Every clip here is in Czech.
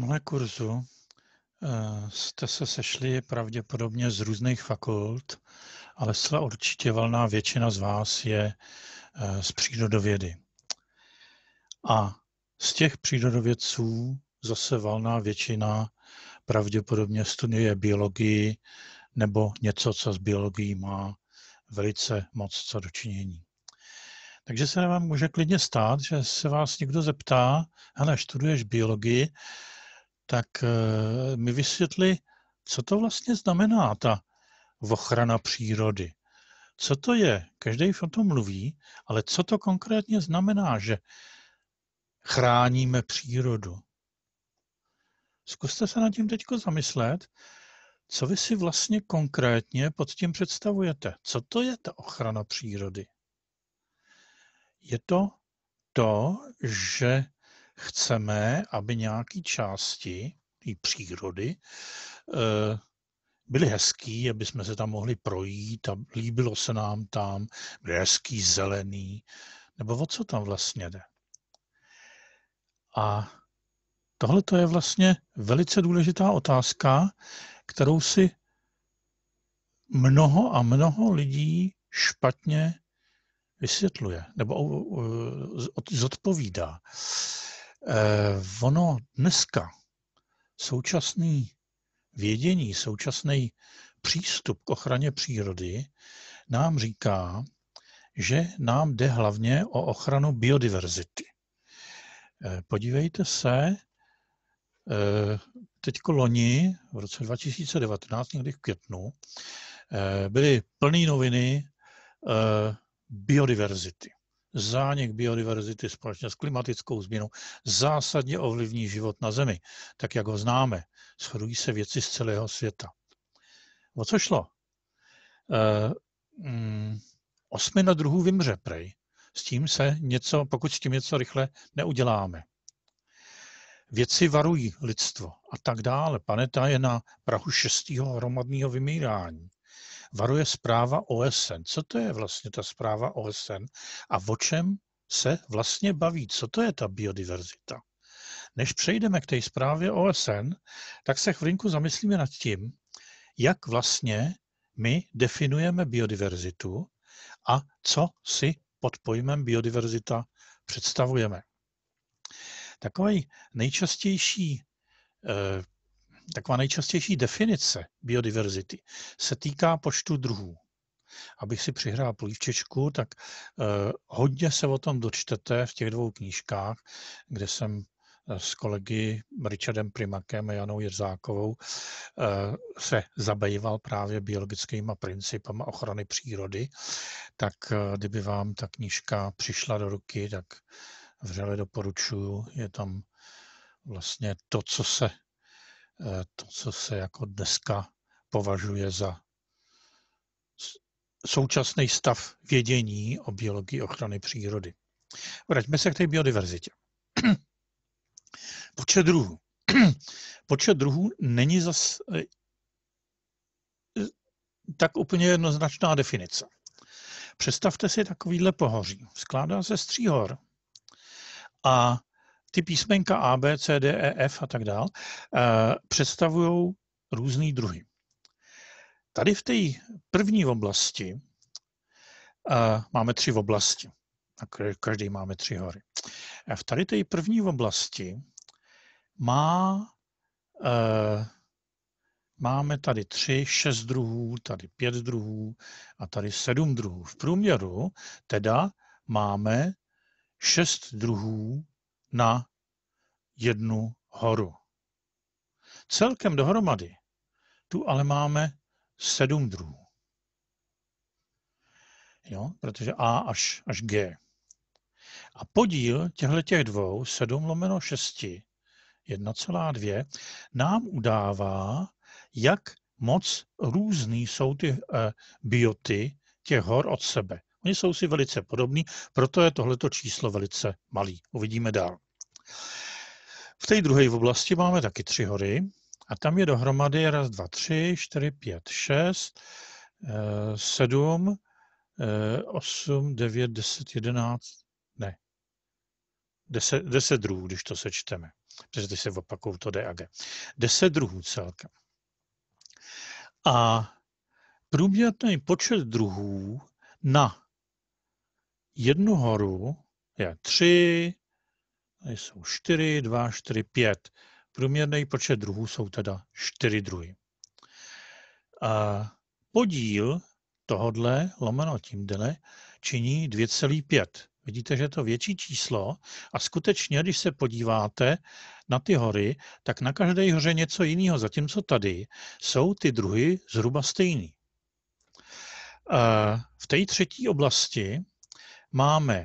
tomhle kurzu eh, jste se sešli pravděpodobně z různých fakult, ale zcela určitě valná většina z vás je eh, z přírodovědy. A z těch přírodovědců zase valná většina pravděpodobně studuje biologii nebo něco, co s biologií má velice moc co dočinění. Takže se vám může klidně stát, že se vás někdo zeptá, hele, studuješ biologii, tak eh, mi vysvětli, co to vlastně znamená ta ochrana přírody. Co to je? Každý o tom mluví, ale co to konkrétně znamená, že chráníme přírodu? Zkuste se nad tím teď zamyslet, co vy si vlastně konkrétně pod tím představujete. Co to je ta ochrana přírody? Je to to, že chceme, aby nějaké části té přírody eh, byly hezký, aby jsme se tam mohli projít a líbilo se nám tam, byly hezký, zelený, nebo o co tam vlastně jde. A tohle to je vlastně velice důležitá otázka, kterou si mnoho a mnoho lidí špatně vysvětluje nebo eh, zodpovídá. Eh, ono dneska současný vědění, současný přístup k ochraně přírody nám říká, že nám jde hlavně o ochranu biodiverzity. Eh, podívejte se, eh, teď loni, v roce 2019, někdy v květnu, eh, byly plné noviny biodiverzity zánik biodiverzity společně s klimatickou změnou zásadně ovlivní život na Zemi, tak jak ho známe. Shodují se věci z celého světa. O co šlo? E, mm, osmina druhů vymře prej. S tím se něco, pokud s tím něco rychle neuděláme. Věci varují lidstvo a tak dále. Planeta je na prahu šestého hromadného vymírání varuje zpráva OSN. Co to je vlastně ta zpráva OSN a o čem se vlastně baví? Co to je ta biodiverzita? Než přejdeme k té zprávě OSN, tak se chvilinku zamyslíme nad tím, jak vlastně my definujeme biodiverzitu a co si pod pojmem biodiverzita představujeme. Takový nejčastější eh, Taková nejčastější definice biodiverzity se týká počtu druhů. Abych si přihrál plívčečku, tak eh, hodně se o tom dočtete v těch dvou knížkách, kde jsem eh, s kolegy Richardem Primakem a Janou Jerzákovou eh, se zabýval právě biologickými principy ochrany přírody, tak eh, kdyby vám ta knížka přišla do ruky, tak vřele doporučuju. Je tam vlastně to, co se Eh, to, co se jako dneska považuje za současný stav vědění o biologii ochrany přírody. Vraťme se k té biodiverzitě. Počet druhů. Počet druhů není zas eh, tak úplně jednoznačná definice. Představte si takovýhle pohoří. Skládá se z tří hor. A ty písmenka A, B, C, D, E, F a tak dále eh, představují různý druhy. Tady v té první oblasti eh, máme tři oblasti. každý máme tři hory. A v tady té první oblasti má, eh, máme tady tři, šest druhů, tady pět druhů a tady sedm druhů. V průměru teda máme šest druhů na jednu horu. Celkem dohromady tu ale máme sedm druhů. Jo? Protože A až, až G. A podíl těchto dvou, 7 lomeno 6, 1,2, nám udává, jak moc různý jsou ty e, bioty těch hor od sebe. Oni jsou si velice podobní, proto je tohleto číslo velice malý. Uvidíme dál. V té druhé oblasti máme taky tři hory a tam je dohromady raz, dva, tři, čtyři, pět, šest, eh, sedm, eh, osm, devět, deset, jedenáct, ne, deset, deset druhů, když to sečteme, protože ty se opakují to G. Deset druhů celkem. A průměrný počet druhů na jednu horu je 3, Tady jsou 4, 2, 4, 5. Průměrný počet druhů jsou teda 4 druhy. A podíl tohodle lomeno tímdele činí 2,5. Vidíte, že je to větší číslo a skutečně, když se podíváte na ty hory, tak na každé hoře něco jiného, zatímco tady jsou ty druhy zhruba stejný. V té třetí oblasti máme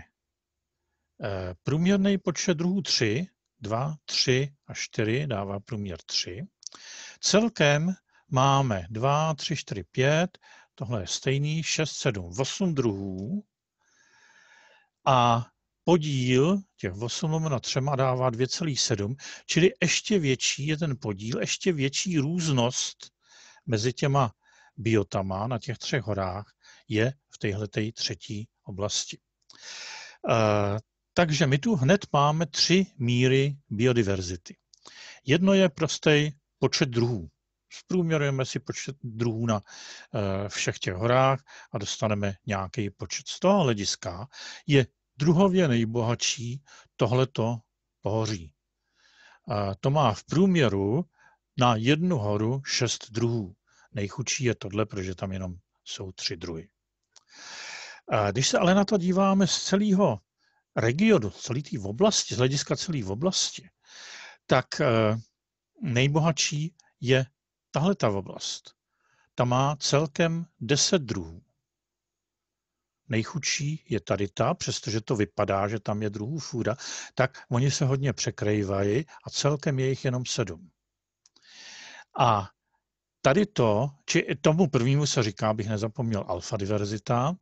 Eh, průměrný počet druhů 3, 2, 3 a 4 dává průměr 3. Celkem máme 2, 3, 4, 5, tohle je stejný, 6, 7, 8 druhů a podíl těch 8 lomeno 3 dává 2,7, čili ještě větší je ten podíl, ještě větší různost mezi těma biotama na těch třech horách je v téhle třetí oblasti. Eh, takže my tu hned máme tři míry biodiverzity. Jedno je prostý počet druhů. Zprůměrujeme si počet druhů na eh, všech těch horách a dostaneme nějaký počet. Z toho hlediska je druhově nejbohatší tohleto pohoří. A to má v průměru na jednu horu šest druhů. Nejchudší je tohle, protože tam jenom jsou tři druhy. A když se ale na to díváme z celého regionu, celý té oblasti, z hlediska celé oblasti, tak eh, nejbohatší je tahle ta oblast. Ta má celkem 10 druhů. Nejchudší je tady ta, přestože to vypadá, že tam je druhů fůda, tak oni se hodně překrývají a celkem je jich jenom sedm. A tady to, či tomu prvnímu se říká, bych nezapomněl, alfa diverzita,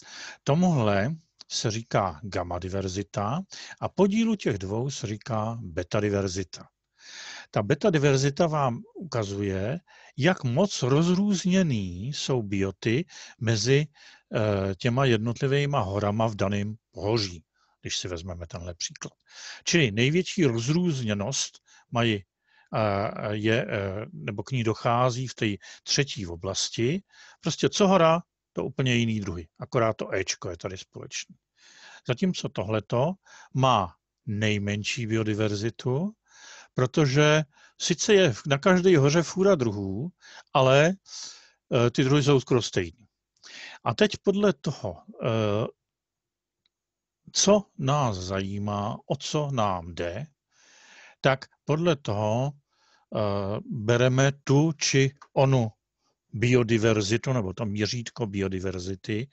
tomuhle se říká gamma diverzita a podílu těch dvou se říká beta diverzita. Ta beta diverzita vám ukazuje, jak moc rozrůzněný jsou bioty mezi eh, těma jednotlivýma horama v daném pohoří, když si vezmeme tenhle příklad. Čili největší rozrůzněnost mají eh, je, eh, nebo k ní dochází v té třetí oblasti. Prostě co hora, to úplně jiný druhy. Akorát to Ečko je tady společný. Zatímco tohleto má nejmenší biodiverzitu, protože sice je na každé hoře fůra druhů, ale e, ty druhy jsou skoro stejný. A teď podle toho, e, co nás zajímá, o co nám jde, tak podle toho e, bereme tu či onu biodiverzitu nebo to měřítko biodiverzity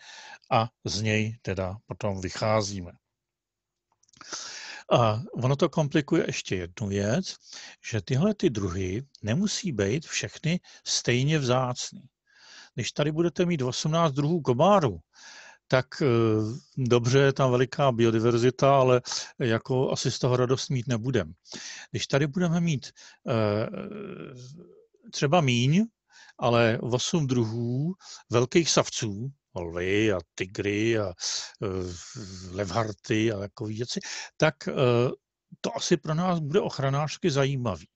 a z něj teda potom vycházíme. A ono to komplikuje ještě jednu věc, že tyhle ty druhy nemusí být všechny stejně vzácný. Když tady budete mít 18 druhů komáru, tak eh, dobře je tam veliká biodiverzita, ale jako asi z toho radost mít nebudem. Když tady budeme mít eh, třeba míň, ale 8 druhů velkých savců, lvy a tygry a e, levharty a takové věci, tak e, to asi pro nás bude ochranářsky zajímavý.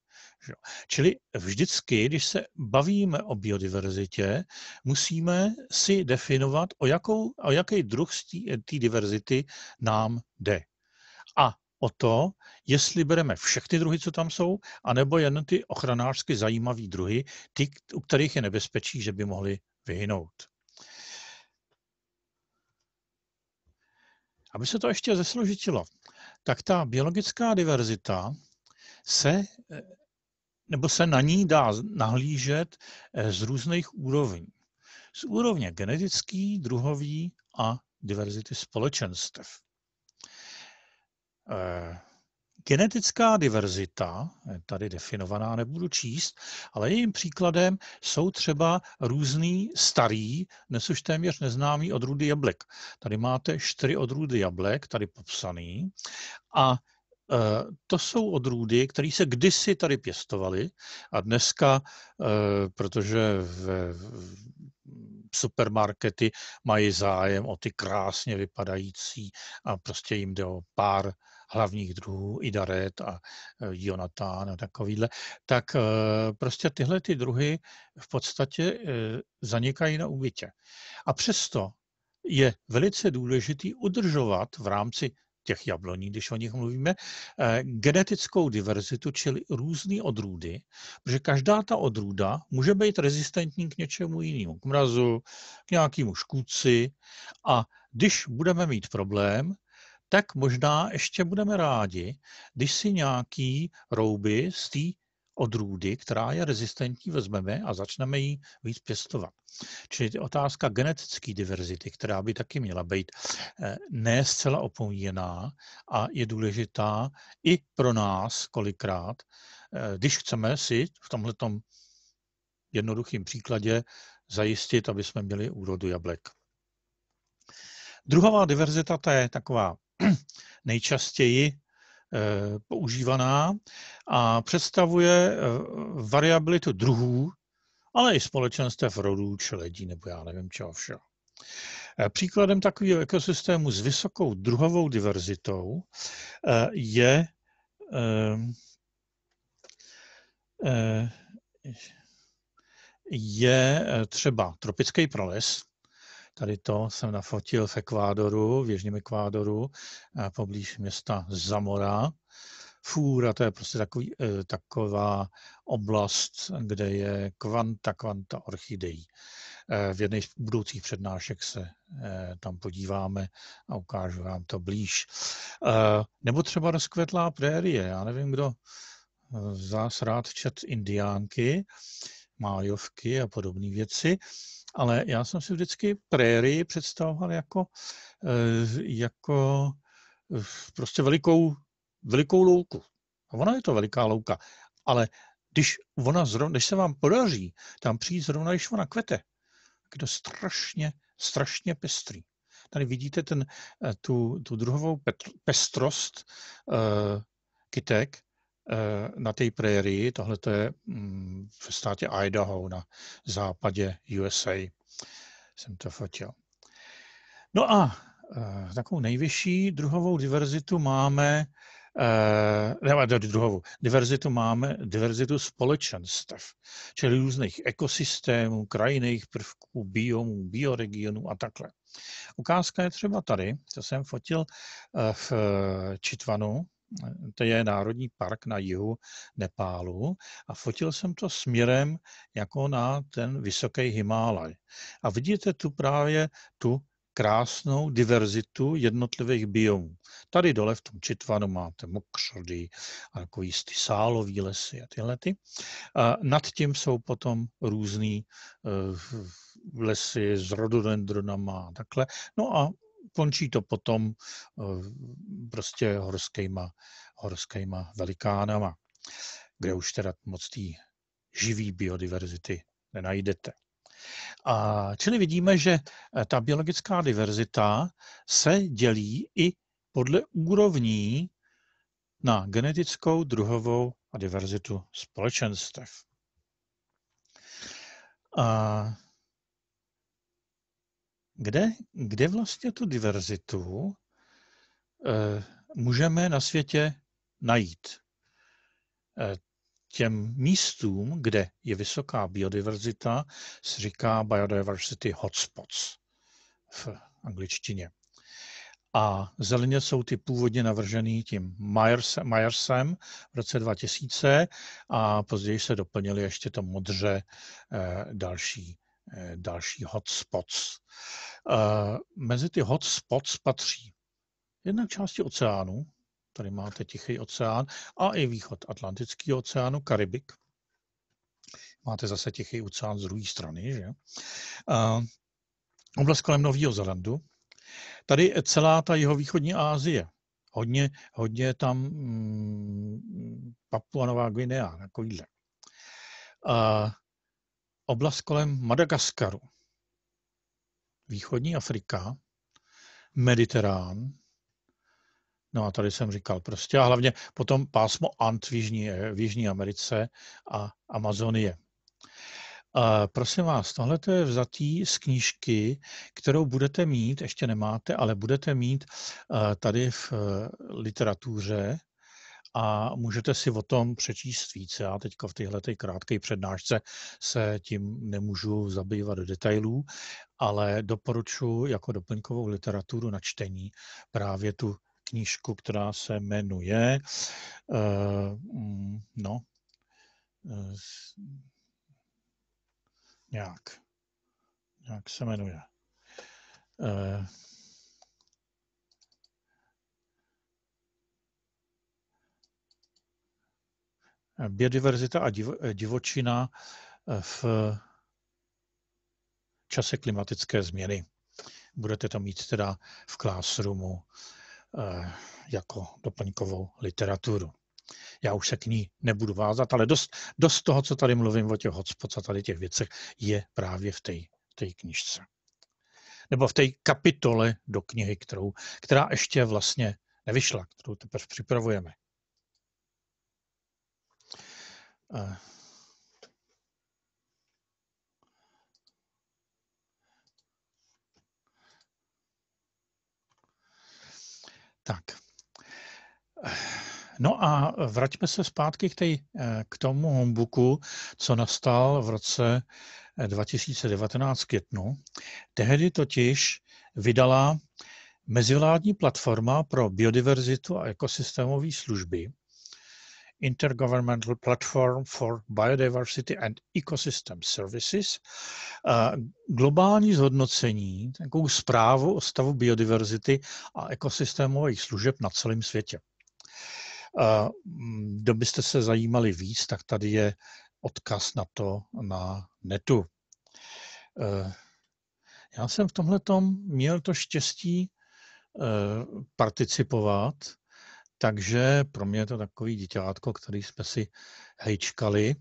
Čili vždycky, když se bavíme o biodiverzitě, musíme si definovat, o, jakou, o jaký druh té diverzity nám jde. A o to, jestli bereme všechny druhy, co tam jsou, anebo jen ty ochranářsky zajímavý druhy, ty, u kterých je nebezpečí, že by mohly vyhynout. Aby se to ještě zesložitilo, tak ta biologická diverzita se, nebo se na ní dá nahlížet eh, z různých úrovní. Z úrovně genetický, druhový a diverzity společenstev. Eh, Genetická diverzita, tady definovaná nebudu číst, ale jejím příkladem jsou třeba různý starý, dnes už téměř neznámý odrůdy jablek. Tady máte čtyři odrůdy jablek, tady popsaný, a e, to jsou odrůdy, které se kdysi tady pěstovaly a dneska, e, protože v supermarkety mají zájem o ty krásně vypadající a prostě jim jde o pár hlavních druhů, i daret a e, jonatán a takovýhle, tak e, prostě tyhle ty druhy v podstatě e, zanikají na úbytě. A přesto je velice důležitý udržovat v rámci těch jabloní, když o nich mluvíme, genetickou diverzitu, čili různé odrůdy, protože každá ta odrůda může být rezistentní k něčemu jinému, k mrazu, k nějakému škůci, a když budeme mít problém, tak možná ještě budeme rádi, když si nějaký rouby z té odrůdy, která je rezistentní, vezmeme a začneme ji víc pěstovat. Čili otázka genetické diverzity, která by taky měla být eh, ne zcela opomíjená a je důležitá i pro nás kolikrát, eh, když chceme si v tomhle jednoduchém příkladě zajistit, aby jsme měli úrodu jablek. Druhová diverzita, ta je taková nejčastěji eh, používaná a představuje eh, variabilitu druhů, ale i společenstev rodů, čeledí nebo já nevím čeho všeho. Eh, příkladem takového ekosystému s vysokou druhovou diverzitou je je třeba tropický prales, Tady to jsem nafotil v Ekvádoru, v jižním Ekvádoru, eh, poblíž města Zamora. Fúra, to je prostě takový, eh, taková oblast, kde je kvanta, kvanta orchidejí. Eh, v jedné z budoucích přednášek se tam podíváme a ukážu vám to blíž. Nebo třeba rozkvetlá prérie, já nevím, kdo zás rád čet indiánky, májovky a podobné věci ale já jsem si vždycky prérii představoval jako, eh, jako eh, prostě velikou, velikou louku. A ona je to veliká louka, ale když, ona zrovna, když se vám podaří tam přijít zrovna, když ona kvete, tak je to strašně, strašně pestrý. Tady vidíte ten, eh, tu, tu druhovou petr, pestrost uh, kytek Eh, na té prérii, tohle je mm, v státě Idaho na západě USA. Jsem to fotil. No a eh, takovou nejvyšší druhovou diverzitu máme eh, ne, druhovou. Diverzitu máme, diverzitu společenstev, čili různých ekosystémů, krajinných prvků, biomů, bioregionů a takhle. Ukázka je třeba tady, to jsem fotil v Čitvanu, to je národní park na jihu Nepálu a fotil jsem to směrem jako na ten vysoký Himálaj. A vidíte tu právě tu krásnou diverzitu jednotlivých biomů. Tady dole v tom Čitvanu máte mokřody a jako jistý sálový lesy a tyhle ty. A nad tím jsou potom různý eh, lesy s rododendronama a takhle. No a končí to potom eh, prostě horskýma, horskýma velikánama, kde už teda moc té živý biodiverzity nenajdete. A čili vidíme, že eh, ta biologická diverzita se dělí i podle úrovní na genetickou, druhovou a diverzitu společenstev. A kde, kde vlastně tu diverzitu e, můžeme na světě najít. E, těm místům, kde je vysoká biodiverzita, se říká biodiversity hotspots v angličtině. A zeleně jsou ty původně navržený tím Myersem v roce 2000 a později se doplnili ještě to modře eh, další Eh, další hotspots. Eh, mezi ty hotspots patří jednak části oceánu, tady máte Tichý oceán, a i východ Atlantického oceánu, Karibik. Máte zase Tichý oceán z druhé strany, že? Eh, oblast kolem Nového Zelandu. Tady je celá ta jeho východní Asie. Hodně, hodně tam mm, Papua Nová Guinea, takovýhle. Oblast kolem Madagaskaru, východní Afrika, Mediterán, No a tady jsem říkal prostě a hlavně potom pásmo Ant v Jižní, v Jižní Americe a Amazonie. A prosím vás, tohle je vzatý z knížky, kterou budete mít, ještě nemáte, ale budete mít eh, tady v eh, literatuře a můžete si o tom přečíst více. Já teďka v téhle krátké přednášce se tím nemůžu zabývat do detailů, ale doporučuji jako doplňkovou literaturu na čtení právě tu knížku, která se jmenuje uh, no uh, nějak, nějak se jmenuje. Uh, biodiverzita a eh, divočina eh, v čase klimatické změny. Budete tam mít teda v Classroomu eh, jako doplňkovou literaturu. Já už se k ní nebudu vázat, ale dost, dost toho, co tady mluvím o těch hotspots a tady těch věcech, je právě v té, tej knižce. Nebo v té kapitole do knihy, kterou, která ještě vlastně nevyšla, kterou teprve připravujeme. Eh, tak. Eh, no a vraťme se zpátky k, tej, eh, k tomu homebooku, co nastal v roce 2019 květnu. Tehdy totiž vydala mezivládní platforma pro biodiverzitu a ekosystémové služby Intergovernmental Platform for Biodiversity and Ecosystem Services, globální zhodnocení, takovou zprávu o stavu biodiverzity a ekosystémových služeb na celém světě. Mm, kdo byste se zajímali víc, tak tady je odkaz na to na netu. Já jsem v tomhle měl to štěstí participovat takže pro mě je to takový děťátko, který jsme si hejčkali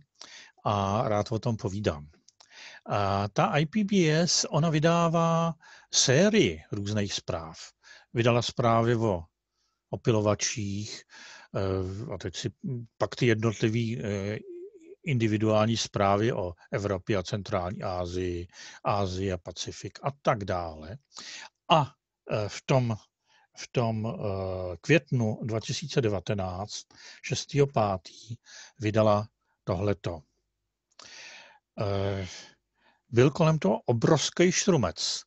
a rád o tom povídám. A ta IPBS, ona vydává sérii různých zpráv. Vydala zprávy o opilovačích, eh, a teď si pak ty jednotlivý eh, individuální zprávy o Evropě a centrální Ázii, Ázii a Pacifik a tak dále. A eh, v tom v tom eh, květnu 2019, 6.5., vydala tohleto. Eh, byl kolem toho obrovský šrumec.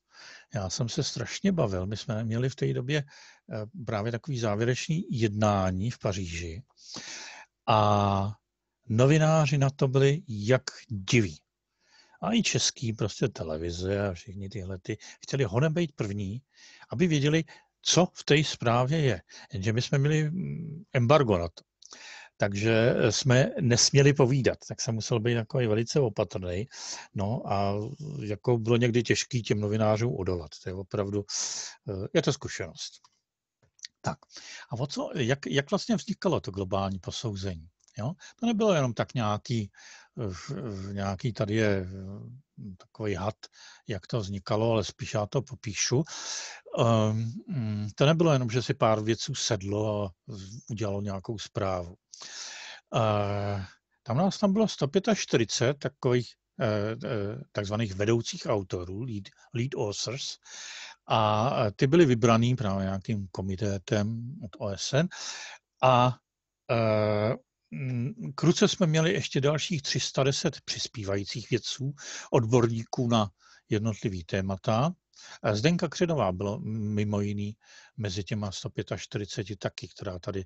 Já jsem se strašně bavil. My jsme měli v té době eh, právě takový závěrečný jednání v Paříži. A novináři na to byli jak diví. A i český prostě televize a všichni tyhle ty chtěli honem být první, aby věděli, co v té zprávě je. Jenže my jsme měli mm, embargo na to. Takže e, jsme nesměli povídat, tak jsem musel být takový velice opatrný. No a jako bylo někdy těžký těm novinářům odolat. To je opravdu, e, je to zkušenost. Tak a o co, jak, jak vlastně vznikalo to globální posouzení? Jo? To nebylo jenom tak nějaký, nějaký tady je eh, takový had, jak to vznikalo, ale spíš já to popíšu. Ehm, mm, to nebylo jenom, že si pár věců sedlo a udělalo nějakou zprávu. Eh, tam nás tam bylo 145 takových eh, takzvaných vedoucích autorů, lead, lead authors, a ty byly vybraný právě nějakým komitétem od OSN a Mm, kruce jsme měli ještě dalších 310 přispívajících vědců, odborníků na jednotlivý témata. Zdenka Křidová byla mimo jiný mezi těma 145 taky, která tady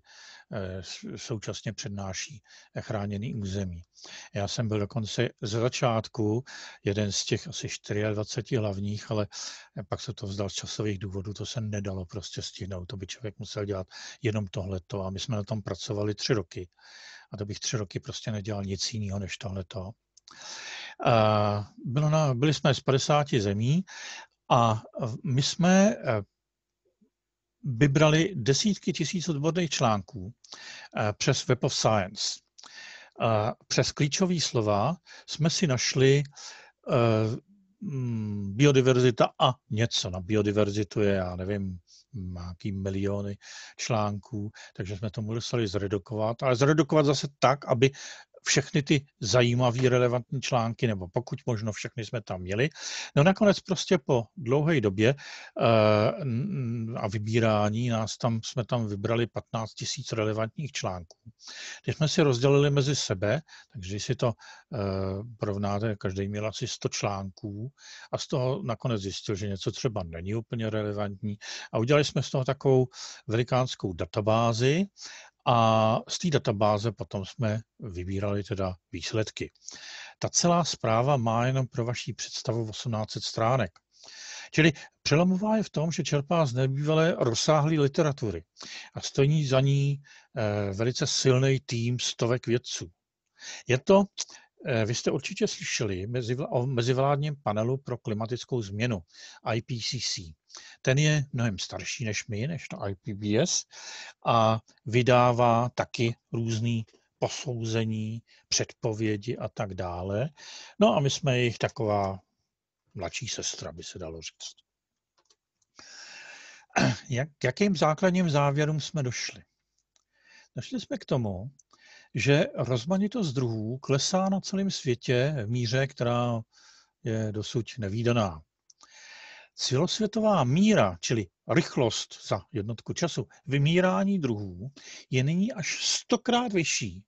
eh, současně přednáší chráněný území. Já jsem byl dokonce z začátku jeden z těch asi 24 hlavních, ale eh, pak se to vzdal z časových důvodů, to se nedalo prostě stihnout, to by člověk musel dělat jenom tohleto a my jsme na tom pracovali tři roky a to bych tři roky prostě nedělal nic jiného než tohleto. Eh, bylo na, byli jsme z 50 zemí a my jsme eh, vybrali desítky tisíc odborných článků eh, přes Web of Science. Přes klíčové slova jsme si našli mm, biodiverzita a něco. Na biodiverzitu je, já nevím, nějaký miliony článků, takže jsme to museli zredukovat, ale zredukovat zase tak, aby všechny ty zajímavé relevantní články, nebo pokud možno všechny jsme tam měli. No nakonec prostě po dlouhé době eh, a vybírání nás tam, jsme tam vybrali 15 tisíc relevantních článků. Když jsme si rozdělili mezi sebe, takže si to eh, porovnáte, každý měl asi 100 článků a z toho nakonec zjistil, že něco třeba není úplně relevantní a udělali jsme z toho takovou velikánskou databázi a z té databáze potom jsme vybírali teda výsledky. Ta celá zpráva má jenom pro vaší představu 1800 stránek. Čili přelomová je v tom, že čerpá z nebývalé rozsáhlé literatury a stojí za ní eh, velice silný tým stovek vědců. Je to, eh, vy jste určitě slyšeli o mezivládním panelu pro klimatickou změnu IPCC. Ten je mnohem starší než my, než to IPBS a vydává taky různý posouzení, předpovědi a tak dále. No a my jsme jejich taková mladší sestra, by se dalo říct. Jak, jakým základním závěrům jsme došli? Došli jsme k tomu, že rozmanitost druhů klesá na celém světě v míře, která je dosud nevýdaná. Celosvětová míra, čili rychlost za jednotku času vymírání druhů, je nyní až stokrát vyšší,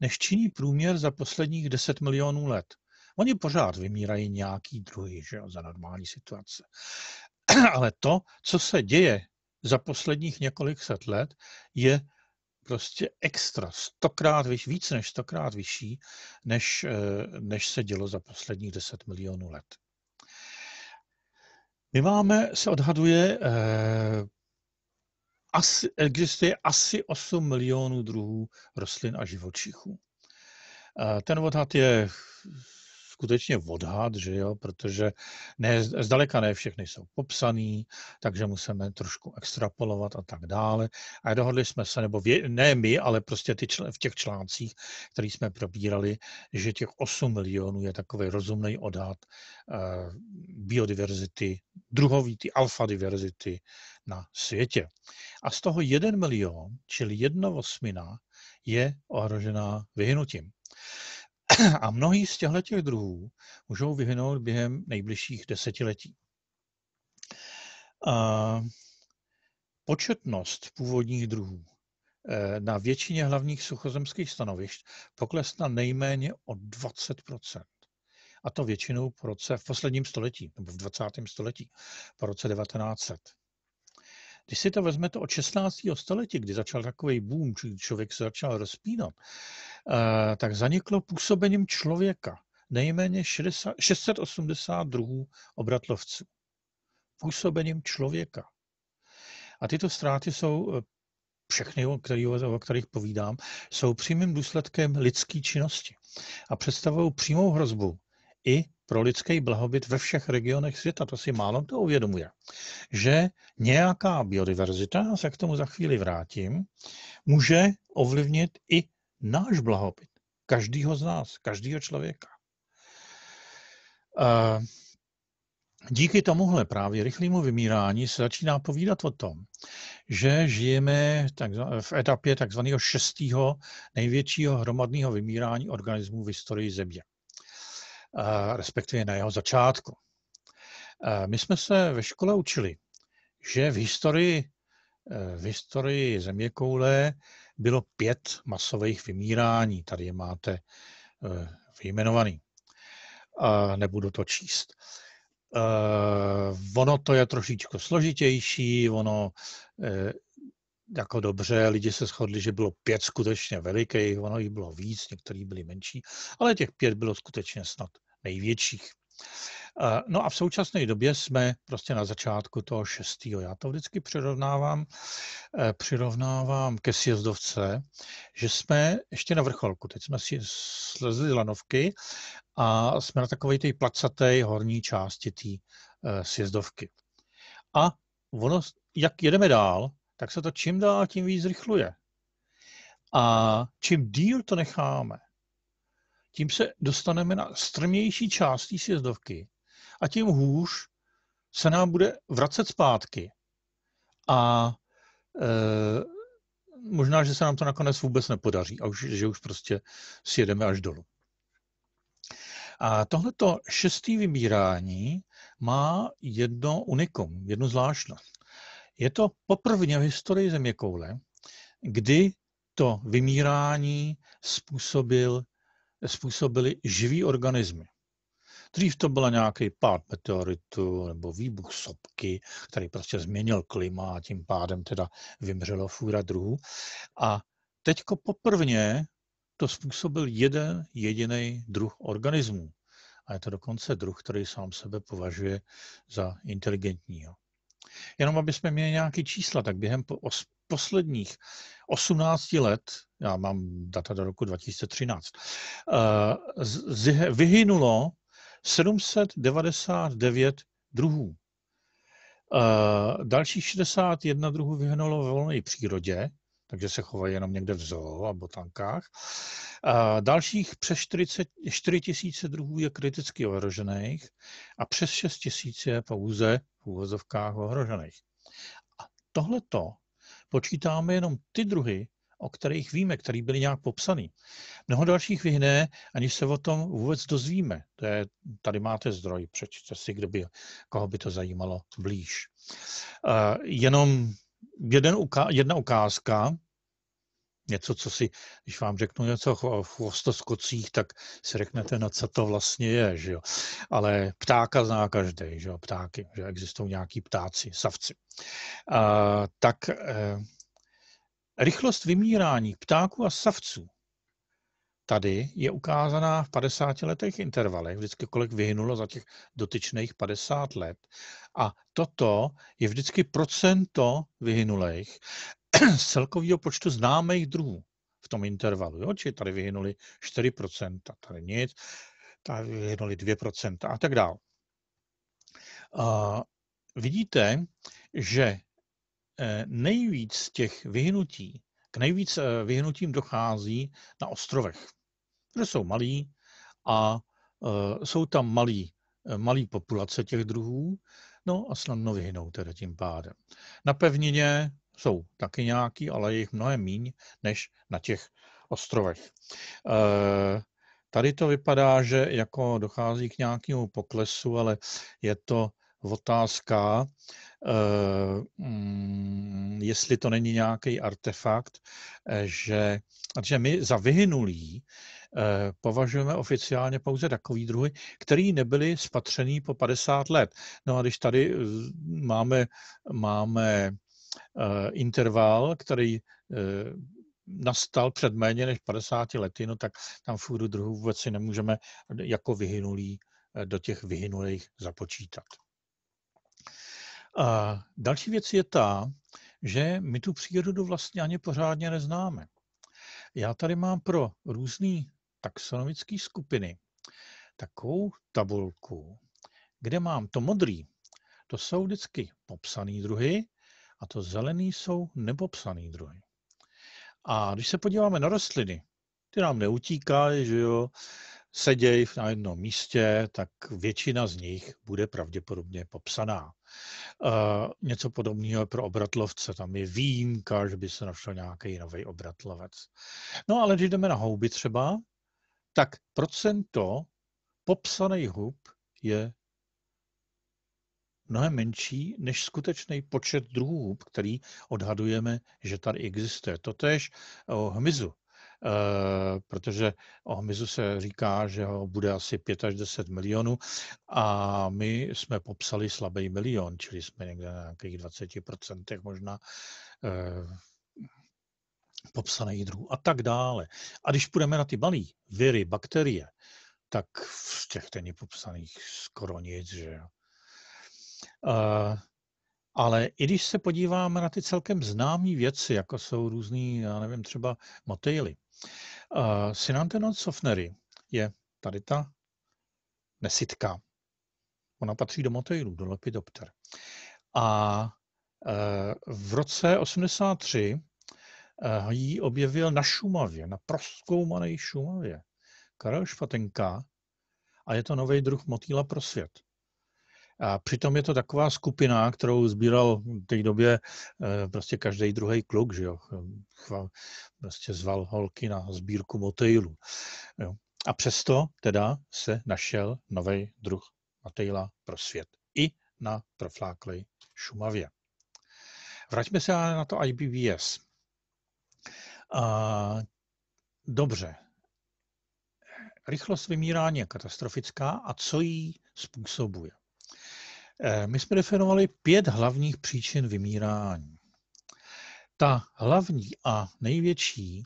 než činí průměr za posledních 10 milionů let. Oni pořád vymírají nějaký druhy že jo, za normální situace. Ale to, co se děje za posledních několik set let, je prostě extra, stokrát vyšší, víc než stokrát vyšší, než, eh, než se dělo za posledních 10 milionů let. My máme, se odhaduje, eh, asi, existuje asi 8 milionů druhů rostlin a živočichů. Eh, ten odhad je skutečně odhad, že jo, protože ne, zdaleka ne všechny jsou popsaný, takže musíme trošku extrapolovat a tak dále. A dohodli jsme se, nebo vě, ne my, ale prostě ty čl, v těch článcích, které jsme probírali, že těch 8 milionů je takový rozumný odhad eh, biodiverzity, ty alfa diverzity na světě. A z toho 1 milion, čili jedna osmina, je ohrožená vyhynutím. A mnohý z těchto druhů můžou vyhnout během nejbližších desetiletí. Početnost původních druhů eh, na většině hlavních suchozemských stanovišť poklesla nejméně o 20 A to většinou po roce, v posledním století, nebo v 20. století, po roce 1900. Když si to vezmete od 16. století, kdy začal takový boom, čili člověk se začal rozpínat, eh, tak zaniklo působením člověka nejméně 680 druhů obratlovců. Působením člověka. A tyto ztráty jsou eh, všechny, o kterých, o kterých povídám, jsou přímým důsledkem lidské činnosti a představují přímou hrozbu i pro lidský blahobyt ve všech regionech světa, to si málo to uvědomuje, že nějaká biodiverzita, já se k tomu za chvíli vrátím, může ovlivnit i náš blahobyt, každýho z nás, každého člověka. Uh, Díky tomuhle právě rychlému vymírání se začíná povídat o tom, že žijeme v etapě takzvaného šestého největšího hromadného vymírání organismů v historii Země respektive na jeho začátku. My jsme se ve škole učili, že v historii, e, v historii zeměkoule bylo pět masových vymírání. Tady je máte e, vyjmenovaný. Nebudu to číst. E, ono to je trošičku složitější, ono jako dobře, lidi se shodli, že bylo pět skutečně velikých, ono jich bylo víc, některý byli menší, ale těch pět bylo skutečně snad největších. Eh, no a v současné době jsme prostě na začátku toho šestého. Já to vždycky přirovnávám, eh, přirovnávám ke sjezdovce, že jsme ještě na vrcholku. Teď jsme si slezli lanovky a jsme na takové té placaté horní části té eh, sjezdovky. A ono, jak jedeme dál, tak se to čím dál tím víc zrychluje. A čím díl to necháme, tím se dostaneme na strmější část té sjezdovky a tím hůř se nám bude vracet zpátky. A e, možná, že se nám to nakonec vůbec nepodaří a už, že už prostě sjedeme až dolů. A tohleto šestý vybírání má jedno unikum, jednu zvláštnost. Je to poprvé v historii Zeměkoule, kdy to vymírání způsobil, způsobili živý organismy. Dřív to byla nějaký pád meteoritu nebo výbuch sopky, který prostě změnil klima a tím pádem teda vymřelo fůra druhů. A teďko poprvně to způsobil jeden jediný druh organismů. A je to dokonce druh, který sám sebe považuje za inteligentního. Jenom aby jsme měli nějaké čísla, tak během posledních 18 let, já mám data do roku 2013, eh, vyhynulo 799 druhů. Eh, dalších 61 druhů vyhynulo ve volné přírodě, takže se chovají jenom někde v zoo a botankách. A eh, dalších přes 40, 4 tisíce druhů je kriticky ohrožených a přes 6 tisíc je pouze úvozovkách ohrožených. A tohleto počítáme jenom ty druhy, o kterých víme, který byly nějak popsaný. Mnoho dalších vyhne, aniž se o tom vůbec dozvíme. To je, tady máte zdroj, přečte si, kdo by, koho by to zajímalo blíž. Uh, jenom jeden uka- jedna ukázka Něco, co si, když vám řeknu něco o chvostostkocích, tak si řeknete, na no, co to vlastně je, že jo. Ale ptáka zná každý, že jo, ptáky, že existují nějaký ptáci, savci. A, tak e, rychlost vymírání ptáků a savců tady je ukázaná v 50 letech intervalech, vždycky kolik vyhynulo za těch dotyčných 50 let. A toto je vždycky procento vyhynulých z celkového počtu známých druhů v tom intervalu. Jo? Čili tady vyhynuli 4%, tady nic, tady vyhynuli 2% a tak dále. Uh, vidíte, že eh, nejvíc z těch vyhnutí, k nejvíc eh, vyhnutím dochází na ostrovech, kde jsou malí a eh, jsou tam malí, malí populace těch druhů, no a snadno vyhnou teda tím pádem. Na pevnině jsou taky nějaký, ale je jich mnohem míň než na těch ostrovech. Eh, tady to vypadá, že jako dochází k nějakému poklesu, ale je to otázka, eh, mm, jestli to není nějaký artefakt, eh, že, že my za vyhynulý považujeme oficiálně pouze takový druhy, který nebyly spatřený po 50 let. No a když tady máme, máme Eh, interval, který eh, nastal před méně než 50 lety, no tak tam fůru druhů vůbec si nemůžeme jako vyhynulí eh, do těch vyhynulých započítat. A další věc je ta, že my tu přírodu vlastně ani pořádně neznáme. Já tady mám pro různé taxonomické skupiny takovou tabulku, kde mám to modrý, to jsou vždycky popsané druhy, a to zelený jsou nepopsaný druhy. A když se podíváme na rostliny, ty nám neutíkají, že jo, sedějí na jednom místě, tak většina z nich bude pravděpodobně popsaná. E, něco podobného je pro obratlovce. Tam je výjimka, že by se našel nějaký nový obratlovec. No ale když jdeme na houby třeba, tak procento popsaných hub je mnohem menší než skutečný počet druhů, který odhadujeme, že tady existuje. Totež o hmyzu, eh, protože o hmyzu se říká, že ho bude asi 5 až 10 milionů a my jsme popsali slabý milion, čili jsme někde na nějakých 20% možná eh, popsaných druhů a tak dále. A když půjdeme na ty malé viry, bakterie, tak v těch není popsaných skoro nic, že jo. Eh, ale i když se podíváme na ty celkem známé věci, jako jsou různý, já nevím, třeba motýly, uh, eh, Synantenon sofnery je tady ta nesitka. Ona patří do motýlů, do lepidopter. A uh, v roce 83 uh, ji objevil na Šumavě, na proskoumané Šumavě, Karel Špatenka a je to nový druh motýla pro svět. A přitom je to taková skupina, kterou sbíral v té době eh, prostě každý druhý kluk, že jo. Chval, prostě zval holky na sbírku motýlů. Jo. A přesto teda se našel nový druh motýla pro svět. I na profláklej Šumavě. Vraťme se na to IBVS. A, dobře. Rychlost vymírání je katastrofická a co jí způsobuje? Eh, my jsme definovali pět hlavních příčin vymírání. Ta hlavní a největší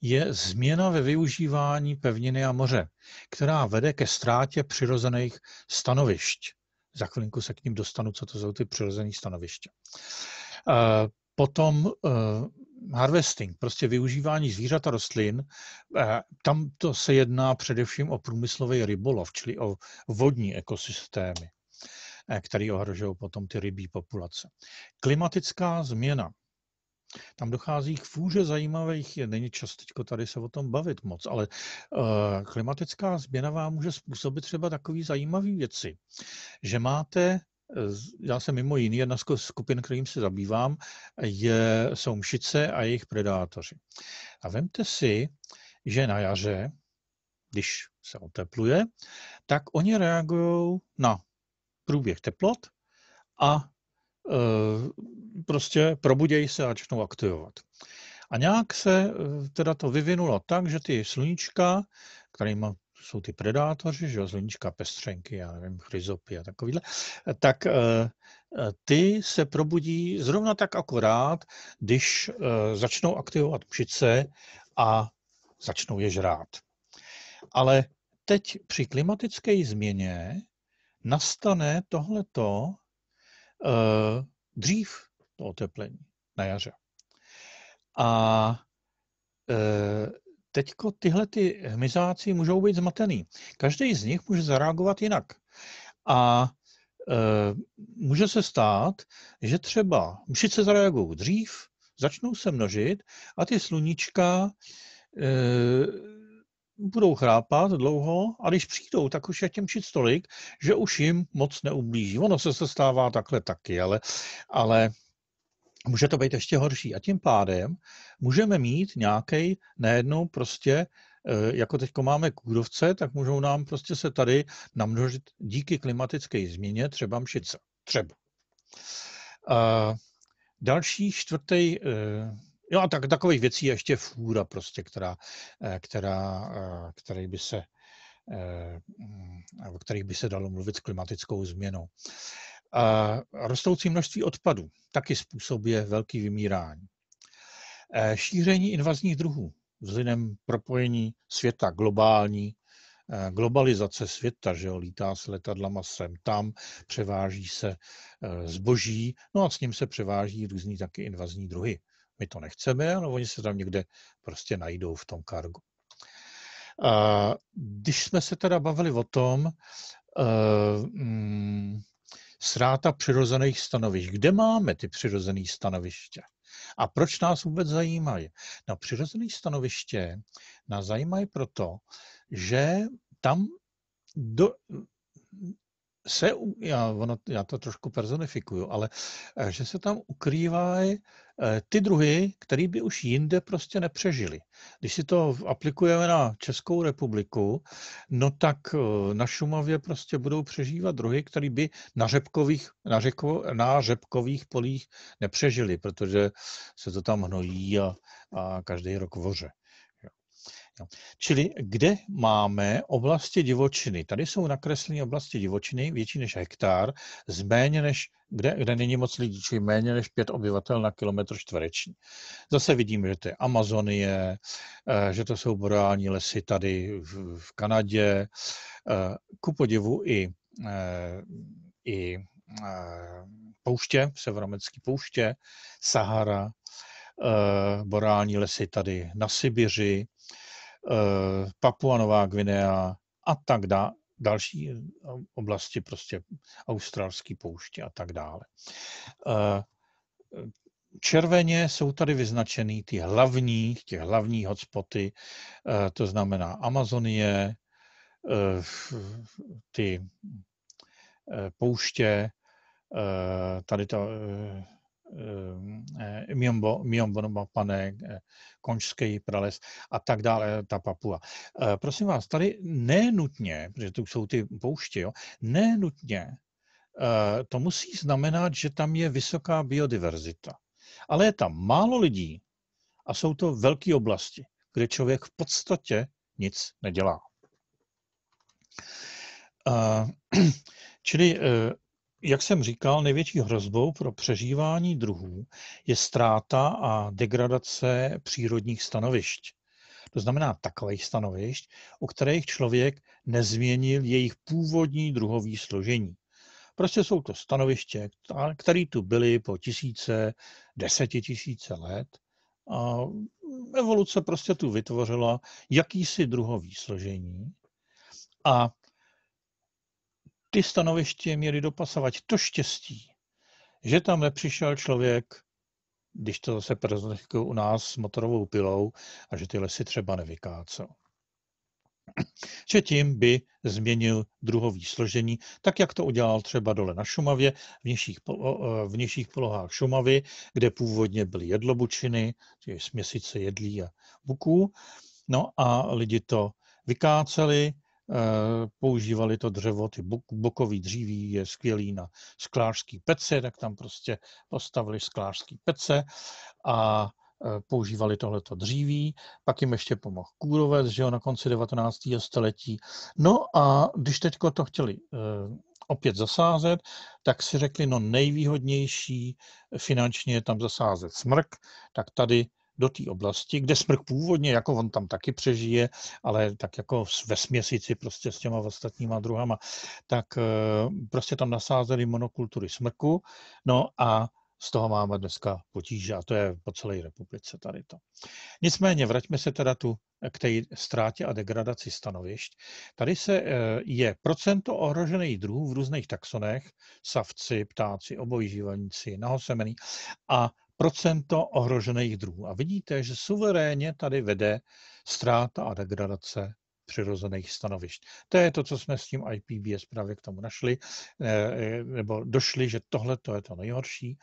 je změna ve využívání pevniny a moře, která vede ke ztrátě přirozených stanovišť. Za chvilinku se k ním dostanu, co to jsou ty přirozené stanoviště. Eh, potom eh, harvesting, prostě využívání zvířat a rostlin, tam to se jedná především o průmyslový rybolov, čili o vodní ekosystémy. E, které ohrožují potom ty rybí populace. Klimatická změna. Tam dochází k fůře zajímavých, není čas teď tady se o tom bavit moc, ale e, klimatická změna vám může způsobit třeba takové zajímavé věci, že máte e, já jsem mimo jiný jedna z skupin, kterým se zabývám, je, jsou mšice a jejich predátoři. A vemte si, že na jaře, když se otepluje, tak oni reagují na průběh teplot a e, prostě probudějí se a začnou aktivovat. A nějak se e, teda to vyvinulo tak, že ty sluníčka, kterými jsou ty predátoři, že sluníčka, pestřenky, já nevím, chryzopy a takovýhle, tak e, ty se probudí zrovna tak akorát, když začnou aktivovat pšice a začnou je žrát. Ale teď při klimatické změně nastane tohleto uh, dřív, to oteplení, na jaře. A uh, eh, teď tyhle ty hmyzáci můžou být zmatený. Každý z nich může zareagovat jinak. A eh, může se stát, že třeba mšice zareagují dřív, začnou se množit a ty sluníčka budou chrápat dlouho a když přijdou, tak už je těm šit tolik, že už jim moc neublíží. Ono se, se stává takhle taky, ale, ale může to být ještě horší. A tím pádem můžeme mít nějaký najednou prostě eh, jako teď máme kůrovce, tak můžou nám prostě se tady namnožit díky klimatické změně třeba mšice. Třeba. Uh, další čtvrtý uh, eh, Jo, a tak, takových věcí je ještě fůra prostě, která, eh, která, eh, který by se, o eh, mm, kterých by se dalo mluvit s klimatickou změnou. A rostoucí množství odpadů taky způsobuje velký vymírání. Šíření invazních druhů vzhledem propojení světa globální, globalizace světa, že jo, lítá se letadlama sem tam, převáží se zboží, no a s ním se převáží různý taky invazní druhy my to nechceme, ale oni se tam někde prostě najdou v tom kargu. A když jsme se teda bavili o tom, uh, mm, sráta přirozených stanovišť. Kde máme ty přirozené stanoviště? A proč nás vůbec zajímají? No, přirozené stanoviště nás zajímají proto, že tam do, se, já, ono, já to trošku personifikuju, ale eh, že se tam ukrývají Eh, ty druhy, které by už jinde prostě nepřežili. Když si to aplikujeme na Českou republiku, no tak eh, na Šumavě prostě budou přežívat druhy, které by na řepkových, na, řeko, na řepkových polích nepřežili, protože se to tam hnojí a, a každý rok voře. Čili kde máme oblasti divočiny? Tady jsou nakresleny oblasti divočiny větší než hektar, z méně než, kde, kde není moc lidí, čili méně než pět obyvatel na kilometr čtvereční. Zase vidíme, že to je Amazonie, eh, že to jsou boreální lesy tady v Kanadě. Eh, ku podivu i, eh, i pouště, severomecký pouště, Sahara, borální lesy tady na Sibiři, Eh, Papua Nová Gvinea a tak dále další eh, oblasti, prostě australský pouště a tak dále. Eh, červeně jsou tady vyznačeny ty hlavní, ty hlavní hotspoty, to znamená Amazonie, ty pouště, tady to Eh, eh, Miombo, Miombo pane eh, Končský prales a tak dále, ta Papua. Prosím vás, tady nenutně, protože tu jsou ty pouště, jo, nenutně to musí znamenat, že tam je vysoká biodiverzita. Ale je tam málo lidí a jsou to velké oblasti, kde člověk v podstatě nic nedělá. Čili jak jsem říkal, největší hrozbou pro přežívání druhů je ztráta a degradace přírodních stanovišť. To znamená takových stanovišť, u kterých člověk nezměnil jejich původní druhový složení. Prostě jsou to stanoviště, které tu byly po tisíce, desetitisíce let. A evoluce prostě tu vytvořila jakýsi druhový složení. A ty stanoviště měly dopasovat to štěstí, že tam nepřišel člověk, když to zase prezentuje u nás s motorovou pilou, a že ty lesy třeba nevykácel. Že tím by změnil druhový složení, tak jak to udělal třeba dole na Šumavě, v nižších, v nižších polohách Šumavy, kde původně byly jedlobučiny, tedy směsice jedlí a buků. No a lidi to vykáceli, Eh, používali to dřevo, ty bokový dříví je skvělý na sklářský pece, tak tam prostě postavili sklářský pece a eh, používali tohleto dříví, pak jim ještě pomohl kůrovec, že jo, na konci 19. století. No a když teďko to chtěli eh, opět zasázet, tak si řekli, no nejvýhodnější finančně je tam zasázet smrk, tak tady do té oblasti, kde smrk původně, jako on tam taky přežije, ale tak jako ve směsici prostě s těma ostatníma druhama, tak eh, prostě tam nasázeli monokultury smrku, no a z toho máme dneska potíže a to je po celé republice tady to. Nicméně vraťme se teda tu k té ztrátě a degradaci stanovišť. Tady se eh, je procento ohrožených druhů v různých taxonech, savci, ptáci, obojživelníci, nahosemení a procento ohrožených druhů. A vidíte, že suverénně tady vede ztráta a degradace přirozených stanovišť. To je to, co jsme s tím IPBS právě k tomu našli, eh, eh, nebo došli, že tohle to je to nejhorší.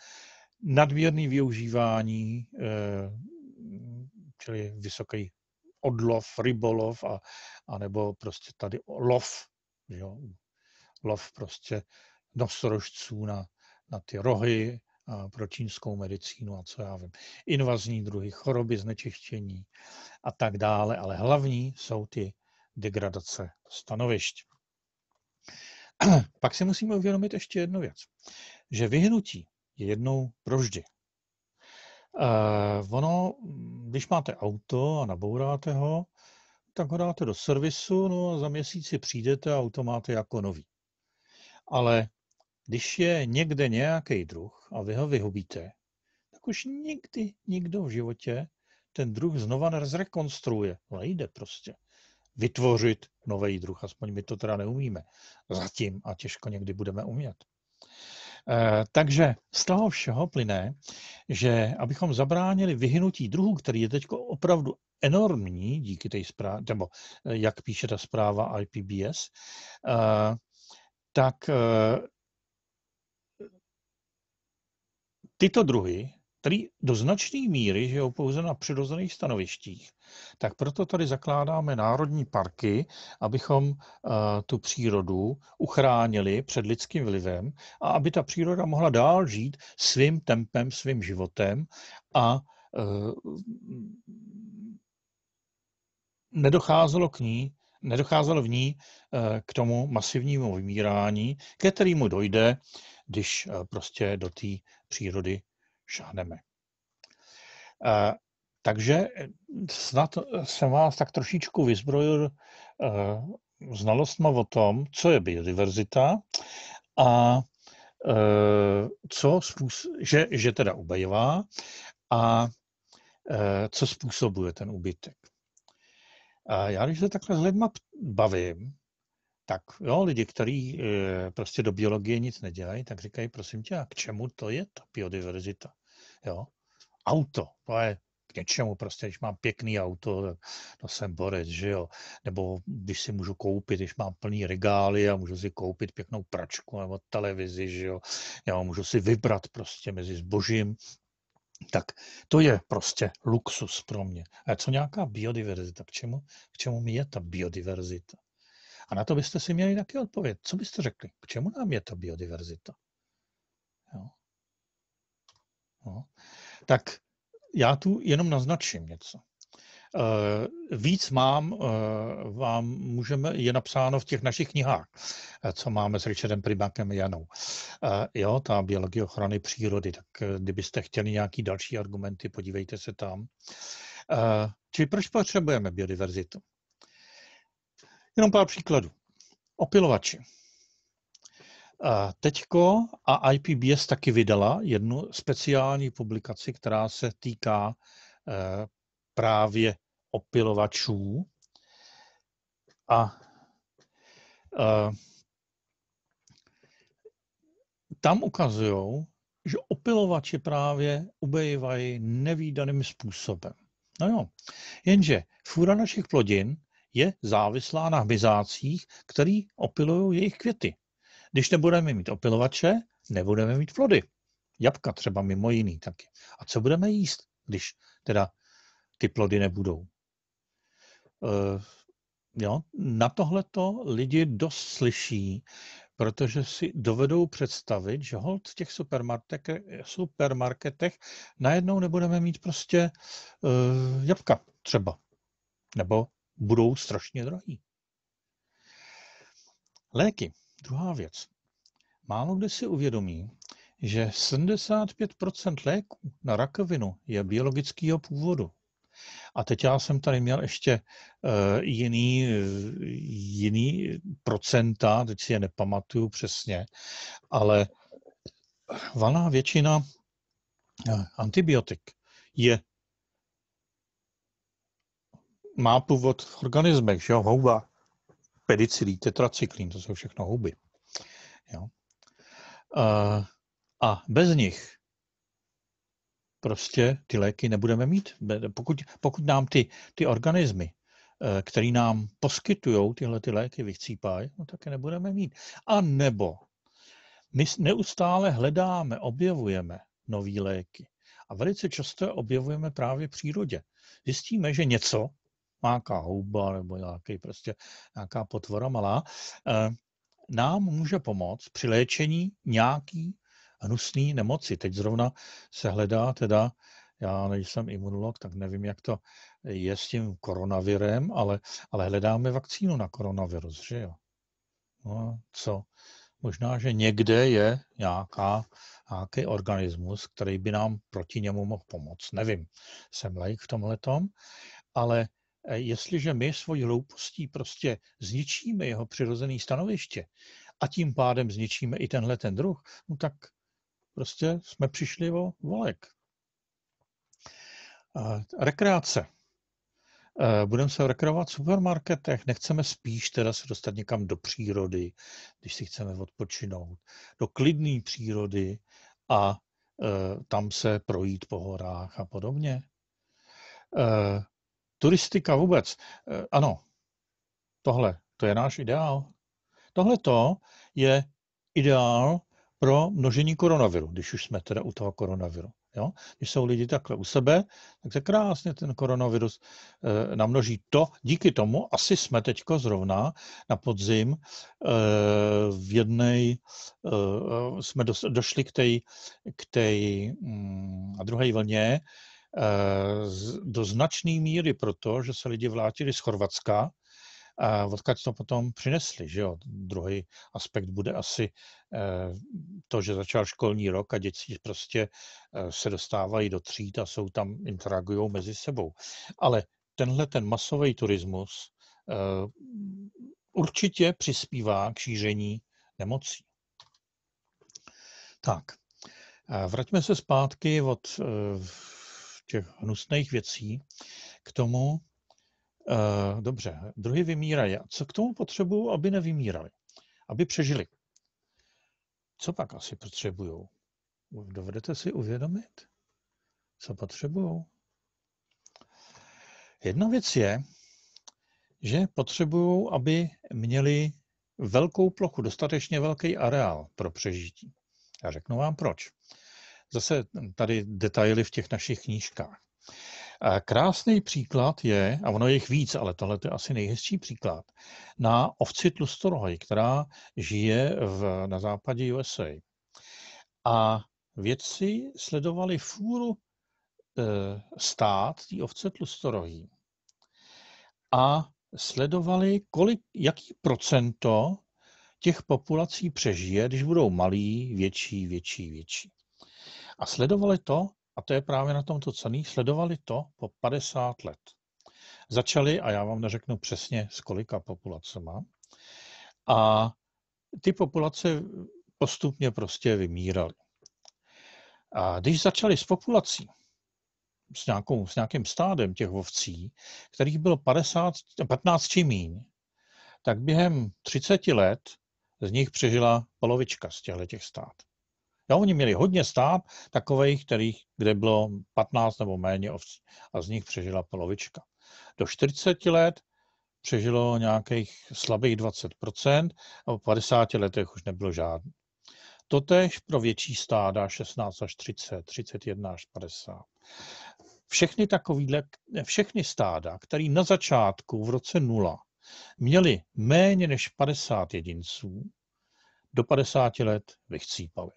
Nadměrný využívání, eh, čili vysoký odlov, rybolov, a, anebo prostě tady lov, jo, lov prostě nosorožců na, na ty rohy, Eh, pro čínskou medicínu a co já vím, invazní druhy, choroby, znečištění a tak dále, ale hlavní jsou ty degradace stanovišť. Pak si musíme uvědomit ještě jednu věc, že vyhnutí je jednou proždy. Uh, eh, ono, když máte auto a nabouráte ho, tak ho dáte do servisu, no a za měsíci přijdete a auto máte jako nový. Ale když je někde nějaký druh a vy ho vyhubíte, tak už nikdy nikdo v životě ten druh znova nezrekonstruuje. Nejde prostě vytvořit nový druh, aspoň my to teda neumíme zatím a těžko někdy budeme umět. Eh, takže z toho všeho plyne, že abychom zabránili vyhnutí druhů, který je teď opravdu enormní díky té zprávě, nebo eh, jak píše ta zpráva IPBS, eh, tak Tyto druhy který do značné míry je pouze na přirozených stanovištích, tak proto tady zakládáme národní parky, abychom eh, tu přírodu uchránili před lidským vlivem a aby ta příroda mohla dál žít svým tempem, svým životem a eh, nedocházelo k ní nedocházelo v ní eh, k tomu masivnímu vymírání, ke kterému dojde když eh, prostě do té přírody šahneme. Eh, takže eh, snad jsem vás tak trošičku vyzbrojil znalostma o tom, co je biodiverzita a co způsob, že, že teda ubejvá a co způsobuje ten úbytek. A já když se takhle s lidma bavím, tak jo, no, lidi, kteří e, prostě do biologie nic nedělají, tak říkají, prosím tě, a k čemu to je ta biodiverzita? Jo? Auto, to je k něčemu, prostě když mám pěkný auto, tak to no, jsem borec, že jo. Nebo když si můžu koupit, když mám plný regály a můžu si koupit pěknou pračku nebo televizi, že jo. Já můžu si vybrat prostě mezi zbožím, tak to je prostě luxus pro mě. A co nějaká biodiverzita? K čemu, k čemu mi je ta biodiverzita? A na to byste si měli taky odpovědět. Co byste řekli? K čemu nám je to biodiverzita? Jo. No. Tak já tu jenom naznačím něco. Eh, víc mám, eh, vám můžeme, je napsáno v těch našich knihách, eh, co máme s Richardem Primakem Janou. Jo, ta biologie ochrany přírody, tak kdybyste chtěli nějaký další argumenty, podívejte se tam. Čili proč potřebujeme biodiverzitu? Jenom pár příkladů. Opilovači. Teďko a IPBS taky vydala jednu speciální publikaci, která se týká eh, právě opilovačů. A eh, tam ukazují, že opilovači právě ubejvají nevýdaným způsobem. No jo, jenže fůra našich plodin je závislá na hmyzácích, který opilují jejich květy. Když nebudeme mít opilovače, nebudeme mít plody. Jabka třeba mimo jiný taky. A co budeme jíst, když teda ty plody nebudou? Uh, jo, na tohle to lidi dost slyší, protože si dovedou představit, že hold v těch supermarketech, supermarketech najednou nebudeme mít prostě uh, jabka třeba, nebo budou strašně drahý. Léky. Druhá věc. Málo kde si uvědomí, že 75% léků na rakovinu je biologického původu. A teď já jsem tady měl ještě uh, jiný, eh, jiný procenta, teď si je nepamatuju přesně, ale valná většina eh, antibiotik je má původ v organismech, že jo, houba, pedicilí, tetracyklín, to jsou všechno houby. Jo. Eh, a bez nich prostě ty léky nebudeme mít. Pokud, pokud nám ty, ty organismy, eh, které nám poskytují tyhle ty léky, vychcípají, no tak je nebudeme mít. A nebo my neustále hledáme, objevujeme nové léky. A velice často objevujeme právě v přírodě. Zjistíme, že něco nějaká houba nebo nějaký prostě nějaká potvora malá, eh, nám může pomoct při léčení nějaký hnusný nemoci. Teď zrovna se hledá teda, já nejsem imunolog, tak nevím, jak to je s tím koronavirem, ale, ale hledáme vakcínu na koronavirus, že jo? No, co? Možná, že někde je nějaká, nějaký organismus, který by nám proti němu mohl pomoct. Nevím, jsem lajk v tomhletom, ale Eh, jestliže my svojí hloupostí prostě zničíme jeho přirozené stanoviště a tím pádem zničíme i tenhle ten druh, no tak prostě jsme přišli o volek. Eh, rekreace. Eh, budeme se rekreovat v supermarketech, nechceme spíš teda se dostat někam do přírody, když si chceme odpočinout, do klidné přírody a tam se projít po horách a podobně turistika vůbec. Eh, ano, tohle, to je náš ideál. Tohle to je ideál pro množení koronaviru, když už jsme teda u toho koronaviru. Jo? Když jsou lidi takhle u sebe, tak se krásně ten koronavirus e, namnoží. To díky tomu asi jsme teď zrovna na podzim e, v jednej, e, jsme do, došli k té k mm, druhé vlně, Eh, do značné míry proto, že se lidi vlátili z Chorvatska, a odkud to potom přinesli. Že jo? Druhý aspekt bude asi eh, to, že začal školní rok a děti prostě eh, se dostávají do tříd a jsou tam, interagují mezi sebou. Ale tenhle ten masový turismus určitě přispívá k šíření nemocí. Tak, vraťme se zpátky od těch hnusných věcí k tomu, Uh, dobře, druhy vymírají. A co k tomu potřebují, aby nevymírali? Aby přežili. Co pak asi potřebují? Dovedete si uvědomit, co potřebují? Jedna věc je, že potřebují, aby měli velkou plochu, dostatečně velký areál pro přežití. Já řeknu vám proč zase tady detaily v těch našich knížkách. A krásný příklad je, a ono je jich víc, ale tohle je asi nejhezčí příklad, na ovci tlustorohy, která žije v, na západě USA. A vědci sledovali fůru e, stát té ovce tlustorohy a sledovali, kolik, jaký procento těch populací přežije, když budou malí, větší, větší, větší. A sledovali to, a to je právě na tomto cený, sledovali to po 50 let. Začali, a já vám neřeknu přesně, s kolika populace má, a ty populace postupně prostě vymíraly. A když začali s populací, s, nějakou, s nějakým stádem těch ovcí, kterých bylo 50, 15 či míň, tak během 30 let z nich přežila polovička z těchto těch stát. Jo, oni měli hodně stáb, takových, kterých, kde bylo 15 nebo méně ovcí a z nich přežila polovička. Do 40 let přežilo nějakých slabých 20% a po 50 letech už nebylo žádný. Totež pro větší stáda 16 až 30, 31 až 50. Všechny takovýhle, všechny stáda, které na začátku v roce 0 měly méně než 50 jedinců, do 50 let vychcípali.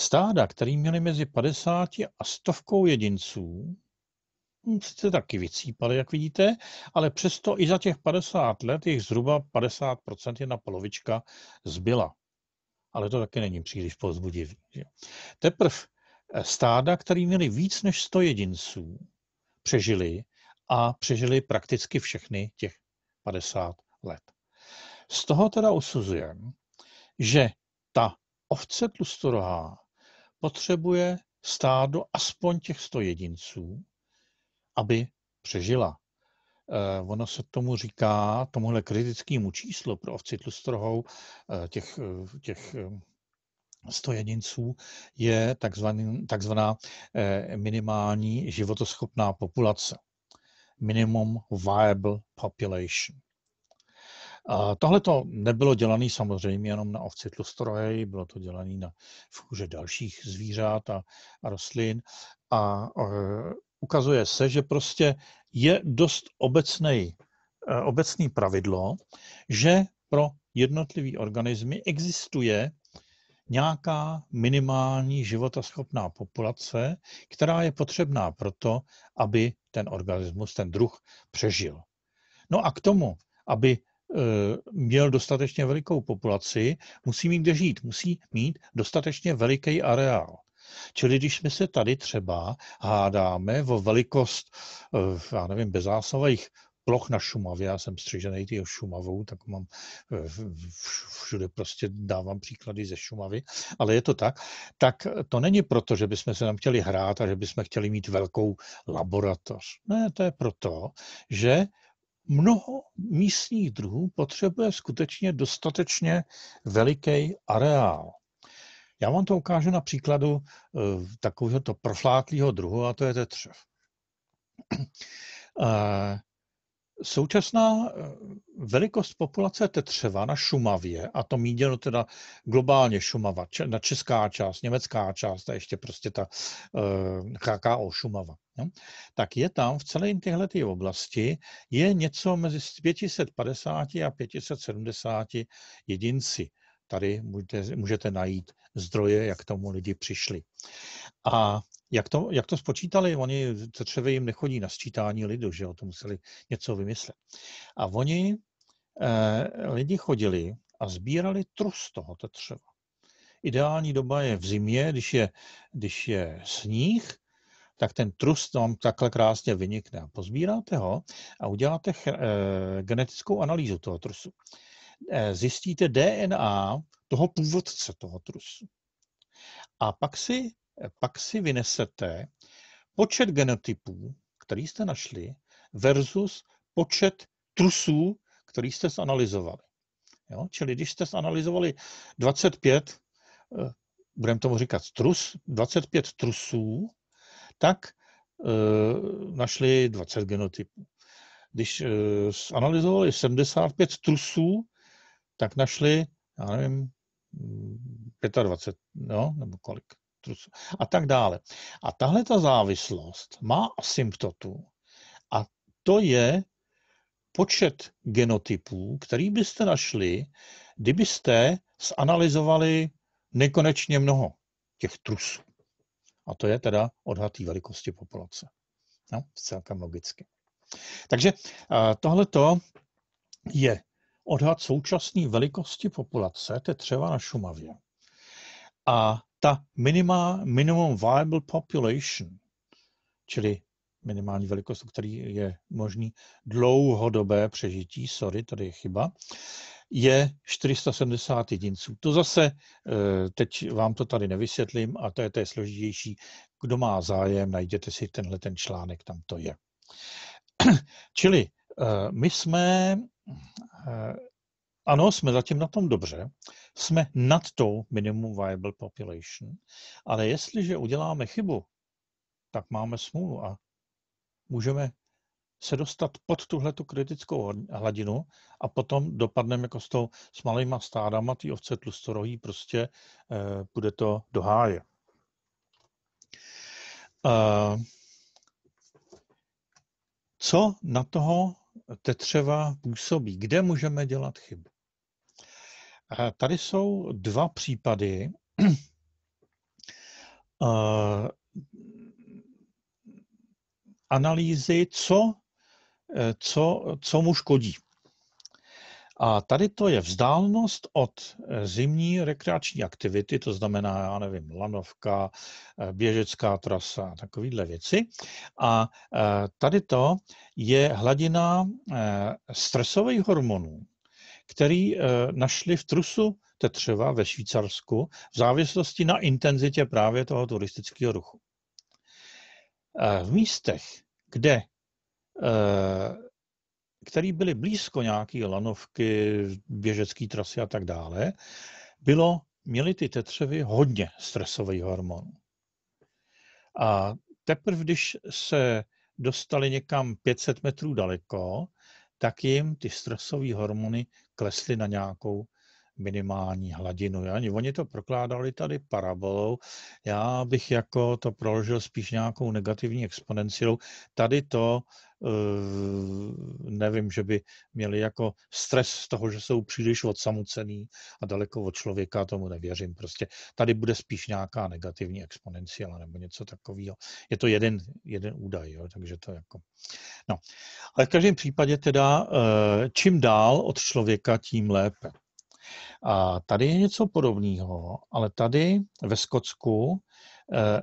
Stáda, který měli mezi 50 a stovkou jedinců, hm, sice taky vycípali, jak vidíte, ale přesto i za těch 50 let jich zhruba 50% jedna polovička zbyla. Ale to taky není příliš povzbudivý. Teprve eh, stáda, který měli víc než 100 jedinců, přežili a přežili prakticky všechny těch 50 let. Z toho teda usuzujeme, že ta ovce tlustorohá potřebuje stádo aspoň těch 100 jedinců, aby přežila. Eh, ono se tomu říká, tomuhle kritickému číslu pro ovci tlustrohou eh, těch, eh, těch 100 jedinců je takzvaný, takzvaná minimální životoschopná populace. Minimum Viable Population. Tohle to nebylo dělané samozřejmě jenom na ovci tlustroje, bylo to dělané na v kůže dalších zvířat a, a rostlin. A uh, ukazuje se, že prostě je dost obecný, uh, e, obecný pravidlo, že pro jednotlivý organismy existuje nějaká minimální životaschopná populace, která je potřebná proto, aby ten organismus, ten druh přežil. No a k tomu, aby Eh, měl dostatečně velikou populaci, musí mít kde žít, musí mít dostatečně veliký areál. Čili když my se tady třeba hádáme o velikost, eh, já nevím, bezásavých ploch na Šumavě, já jsem střižený ty Šumavou, tak mám eh, všude prostě dávám příklady ze Šumavy, ale je to tak, tak to není proto, že bychom se tam chtěli hrát a že bychom chtěli mít velkou laboratoř. Ne, to je proto, že Mnoho místních druhů potřebuje skutečně dostatečně veliký areál. Já vám to ukážu na příkladu eh, takového to proflátlého druhu, a to je tetřev. Eh, Současná eh, velikost populace tetřeva na Šumavě, a to míděno teda globálně Šumava, na česká část, německá část a ještě prostě ta eh, KKO Šumava, jo? No, tak je tam v celé téhle oblasti je něco mezi 550 a 570 jedinci. Tady můžete, můžete najít zdroje, jak tomu lidi přišli. A jak to, jak to spočítali? Oni, to třeba jim nechodí na sčítání lidu, že jo, to museli něco vymyslet. A oni, eh, lidi chodili a sbírali trus toho tetřeva. Ideální doba je v zimě, když je, když je sníh, tak ten trus tam takhle krásně vynikne. Pozbíráte ho a uděláte eh, genetickou analýzu toho trusu. Eh, zjistíte DNA toho původce toho trusu. A pak si pak si vynesete počet genotypů, který jste našli, versus počet trusů, který jste zanalizovali. Jo? Čili když jste zanalizovali 25, eh, budeme tomu říkat trus, 25 trusů, tak e, našli 20 genotypů. Když e, zanalizovali 75 trusů, tak našli, já nevím, 25, mm, no, nebo kolik a tak dále. A tahle ta závislost má asymptotu a to je počet genotypů, který byste našli, kdybyste zanalizovali nekonečně mnoho těch trusů. A to je teda odhad té velikosti populace. No, celkem logicky. Takže eh, tohleto je odhad současné velikosti populace třeba na Šumavě a ta minima, minimum viable population, čili minimální velikost, který je možný dlouhodobé přežití, sorry, tady je chyba, je 470 jedinců. To zase, eh, teď vám to tady nevysvětlím a to je, to je složitější. Kdo má zájem, najděte si tenhle ten článek, tam to je. Čili eh, my jsme, eh, ano, jsme zatím na tom dobře, jsme nad tou minimum viable population. Ale jestliže uděláme chybu, tak máme smůlu a můžeme se dostat pod tuhle tu kritickou hladinu a potom dopadneme jako s, tou, s malýma stádama, ty ovce tlustorohý, prostě eh, bude to do háje. Eh, co na toho tetřeva působí? Kde můžeme dělat chybu? Eh, tady jsou dva případy. Eh, analýzy, co, eh, co, co mu škodí. A tady to je vzdálenost od zimní rekreační aktivity, to znamená, já nevím, lanovka, běžecká trasa takovéhle věci. A tady to je hladina stresových hormonů, který eh, našli v trusu tetřeva ve Švýcarsku v závislosti na intenzitě právě toho turistického ruchu. Eh, v místech, kde eh, který byly blízko nějaké lanovky, běžecké trasy a tak dále, bylo, měly ty tetřevy hodně stresových hormonů. A teprve, když se dostali někam 500 metrů daleko, tak jim ty stresové hormony klesli na nějakou minimální hladinu. Ja? Oni to prokládali tady parabolou, já bych jako to proložil spíš nějakou negativní exponenciou. Tady to eh, nevím, že by měli jako stres z toho, že jsou příliš odsamucený a daleko od člověka, tomu nevěřím. Prostě tady bude spíš nějaká negativní exponenciála nebo něco takového. Je to jeden, jeden údaj, jo, takže to jako... No, ale v každém případě teda eh, čím dál od člověka, tím lépe. A tady je něco podobného, ale tady ve Skotsku eh, eh,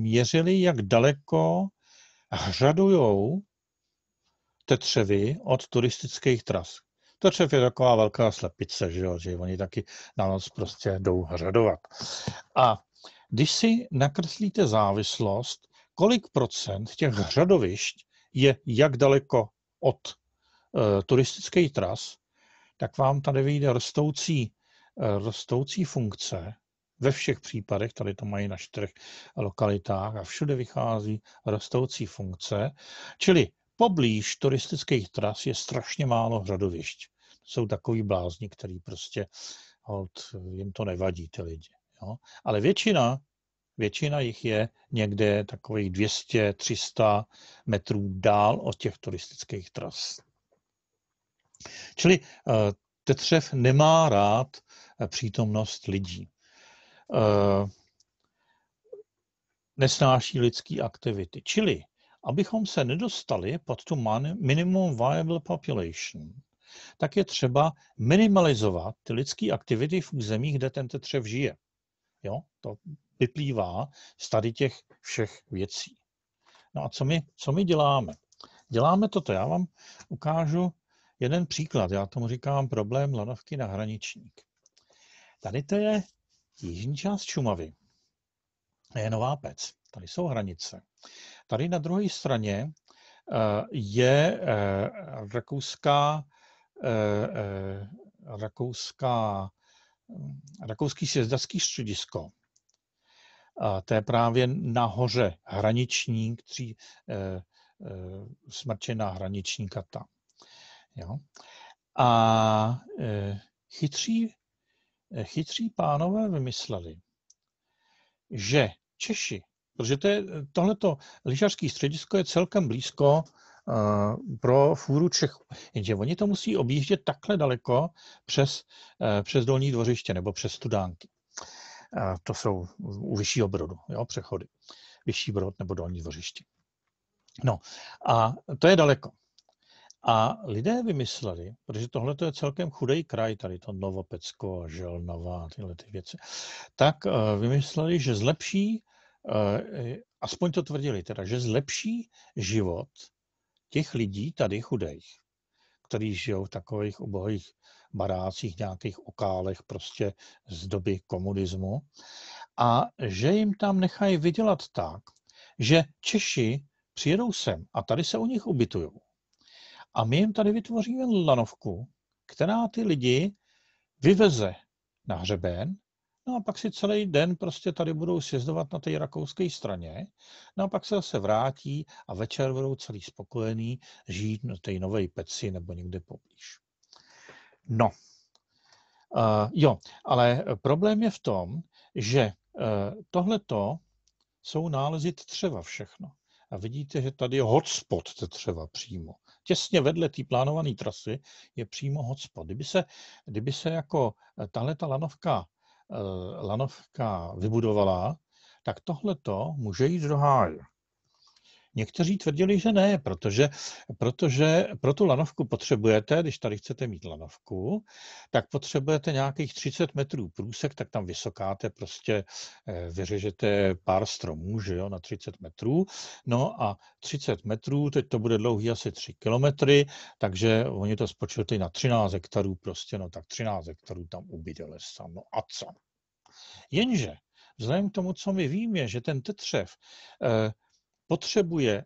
měřili, jak daleko hřadujou tetřevy od turistických tras. Tetřev je taková velká slepice, že, jo? že oni taky na noc prostě jdou hřadovat. A když si nakreslíte závislost, kolik procent těch hřadovišť je jak daleko od e, turistických tras, tak vám tady vyjde rostoucí, eh, rostoucí funkce. Ve všech případech, tady to mají na čtyřech lokalitách a všude vychází rostoucí funkce. Čili poblíž turistických tras je strašně málo hradovišť. Jsou takový blázni, který prostě hold, jim to nevadí, ty lidi. Jo? Ale většina, většina jich je někde takových 200-300 metrů dál od těch turistických tras. Čili eh, tetřev nemá rád eh, přítomnost lidí. Eh, nesnáší lidské aktivity. Čili, abychom se nedostali pod tu minimum viable population, tak je třeba minimalizovat ty lidské aktivity v zemích, kde ten tetřev žije. Jo? To vyplývá z tady těch všech věcí. No a co my, co my děláme? Děláme toto. Já vám ukážu jeden příklad, já tomu říkám problém lanovky na hraničník. Tady to je jižní část Šumavy. Je Nová Pec. Tady jsou hranice. Tady na druhé straně eh, je eh, rakouská, eh, rakouská, rakouský sjezdacký středisko. To je právě nahoře hraničník, tří, smrčená hraničníka tam. Jo? A e, chytří, e, chytří pánové vymysleli, že Češi, protože to je, tohleto lyžařské středisko je celkem blízko e, pro fůru Čechů. Jenže oni to musí objíždět takhle daleko přes, přes dolní dvořiště nebo přes studánky. To jsou u vyššího brodu, jo, přechody. Vyšší brod nebo dolní dvořiště. No a to je daleko. A lidé vymysleli, protože tohle je celkem chudý kraj, tady to Novopecko, Želnova, tyhle ty věci, tak eh, vymysleli, že zlepší, eh, eh, aspoň to tvrdili teda, že zlepší život těch lidí tady chudých, kteří žijou v takových ubohých barácích, nějakých okálech prostě z doby komunismu a že jim tam nechají vydělat tak, že Češi přijedou sem a tady se u nich ubytují. A my jim tady vytvoříme lanovku, která ty lidi vyveze na hřeben, no a pak si celý den prostě tady budou sjezdovat na té rakouské straně, no a pak se zase vrátí a večer budou celý spokojený žít na té nové peci nebo někde poblíž. No, uh, jo, ale problém je v tom, že uh, tohleto jsou nálezy třeba všechno. A vidíte, že tady je hotspot třeba přímo těsně vedle té plánované trasy je přímo hotspot. Kdyby se, kdyby se jako eh, tahle ta lanovka, eh, lanovka vybudovala, tak tohleto může jít do háje. Někteří tvrdili, že ne, protože, protože pro tu lanovku potřebujete, když tady chcete mít lanovku, tak potřebujete nějakých 30 metrů průsek, tak tam vysokáte, prostě eh, vyřežete pár stromů, že jo, na 30 metrů. No a 30 metrů, teď to bude dlouhý asi 3 kilometry, takže oni to spočítali na 13 hektarů prostě, no tak 13 hektarů tam ubyde lesa, no a co? Jenže vzhledem k tomu, co my víme, že ten tetřev eh, potřebuje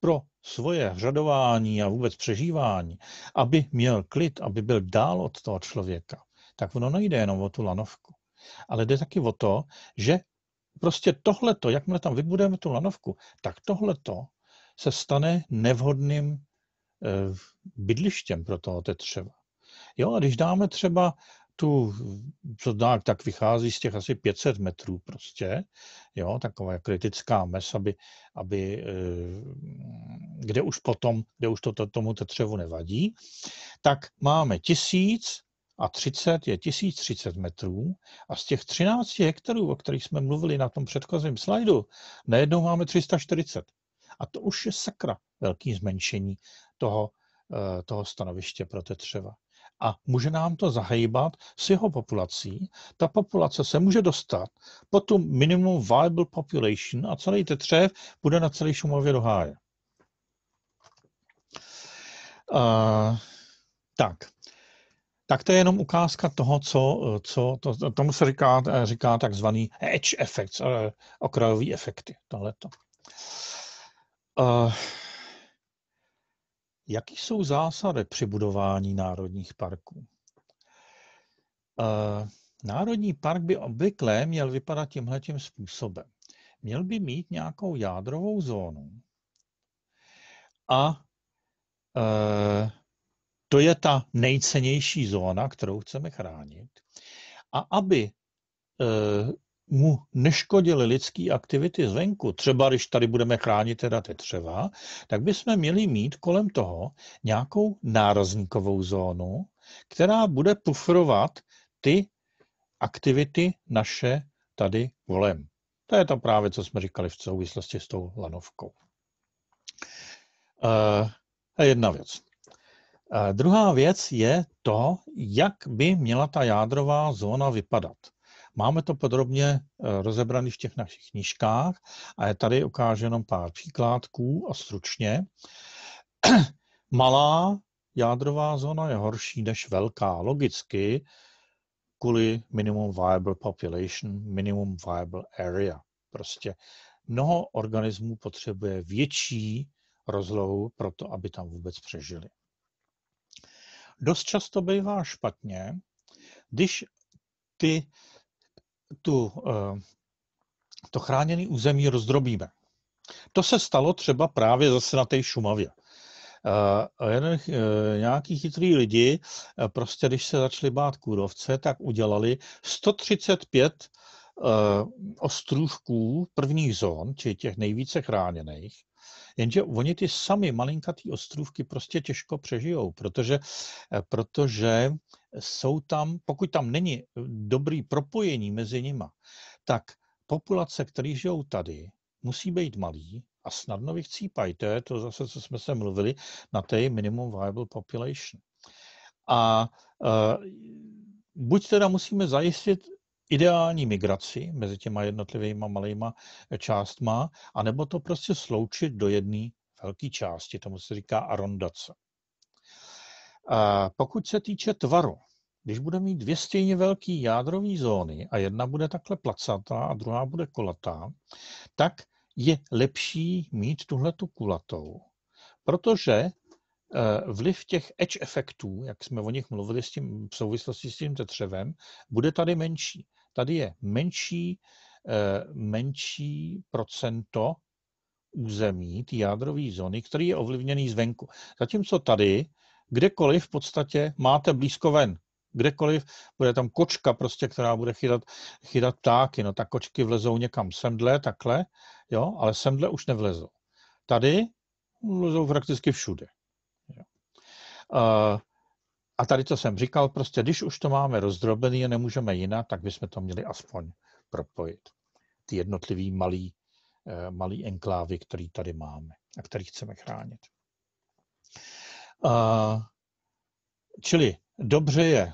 pro svoje řadování a vůbec přežívání, aby měl klid, aby byl dál od toho člověka, tak ono nejde jenom o tu lanovku. Ale jde taky o to, že prostě tohleto, jakmile tam vybudeme tu lanovku, tak tohleto se stane nevhodným eh, bydlištěm pro toho tetřeva. Jo, a když dáme třeba tu, co dá, tak vychází z těch asi 500 metrů prostě, jo, taková kritická mes, aby, aby eh, kde už potom, kde už to, to tomu tetřevu nevadí, tak máme 1000 a 30 je 1030 metrů a z těch 13 hektarů, o kterých jsme mluvili na tom předchozím slajdu, najednou máme 340. A to už je sakra velký zmenšení toho, eh, toho stanoviště pro tetřeva a může nám to zahýbat s jeho populací. Ta populace se může dostat po tu minimum viable population a celý tetřev bude na celé Šumově do háje. Uh, tak. Tak to je jenom ukázka toho, co, co to, tomu se říká, říká takzvaný edge effects, eh, okrajové efekty, tohleto. Uh, Jaký jsou zásady při budování národních parků? Eh, národní park by obvykle měl vypadat tímhle tím způsobem. Měl by mít nějakou jádrovou zónu a eh, to je ta nejcennější zóna, kterou chceme chránit. A aby eh, mu neškodily lidské aktivity zvenku, třeba když tady budeme chránit teda ty třeba, tak bychom měli mít kolem toho nějakou nárazníkovou zónu, která bude pufrovat ty aktivity naše tady volem. To je to právě, co jsme říkali v souvislosti s tou lanovkou. Uh, jedna věc. Eh, druhá věc je to, jak by měla ta jádrová zóna vypadat. Máme to podrobně eh, rozebrané v těch našich knížkách a je tady ukáženo pár příkládků a stručně. Malá jádrová zóna je horší než velká. Logicky kvůli minimum viable population, minimum viable area. Prostě mnoho organismů potřebuje větší rozlohu pro to, aby tam vůbec přežili. Dost často bývá špatně, když ty tu, eh, to chráněné území rozdrobíme. To se stalo třeba právě zase na té Šumavě. Uh, jeden, eh, nějaký chytrý lidi, prostě když se začali bát kůrovce, tak udělali 135 ostrůvků prvních zón, či těch nejvíce chráněných, jenže oni ty sami malinkatý ostrůvky prostě těžko přežijou, protože, protože jsou tam, pokud tam není eh, dobrý propojení mezi nima, tak populace, které žijou tady, musí být malý a snadno vychcípají. To je to zase, co jsme se mluvili na té minimum viable population. A uh, buď teda musíme zajistit ideální migraci mezi těma jednotlivými malýma eh, částma, anebo to prostě sloučit do jedné velké části, tomu se říká arondace. A pokud se týče tvaru, když bude mít dvě stejně velké jádrové zóny a jedna bude takhle placatá a druhá bude kulatá, tak je lepší mít tuhle tu kulatou, protože eh, vliv těch edge efektů, jak jsme o nich mluvili s tím, v souvislosti s tím tetřevem, bude tady menší. Tady je menší, eh, menší procento území, ty jádrové zóny, který je ovlivněný zvenku. Zatímco tady kdekoliv v podstatě máte blízko ven. Kdekoliv bude tam kočka, prostě, která bude chytat, chytat ptáky. No tak kočky vlezou někam semdle, takhle, jo, ale semdle už nevlezou. Tady vlezou prakticky všude. Jo. Uh, a tady, co jsem říkal, prostě když už to máme rozdrobený a nemůžeme jinak, tak bychom to měli aspoň propojit. Ty jednotlivý malý, eh, malý enklávy, který tady máme a který chceme chránit čili dobře je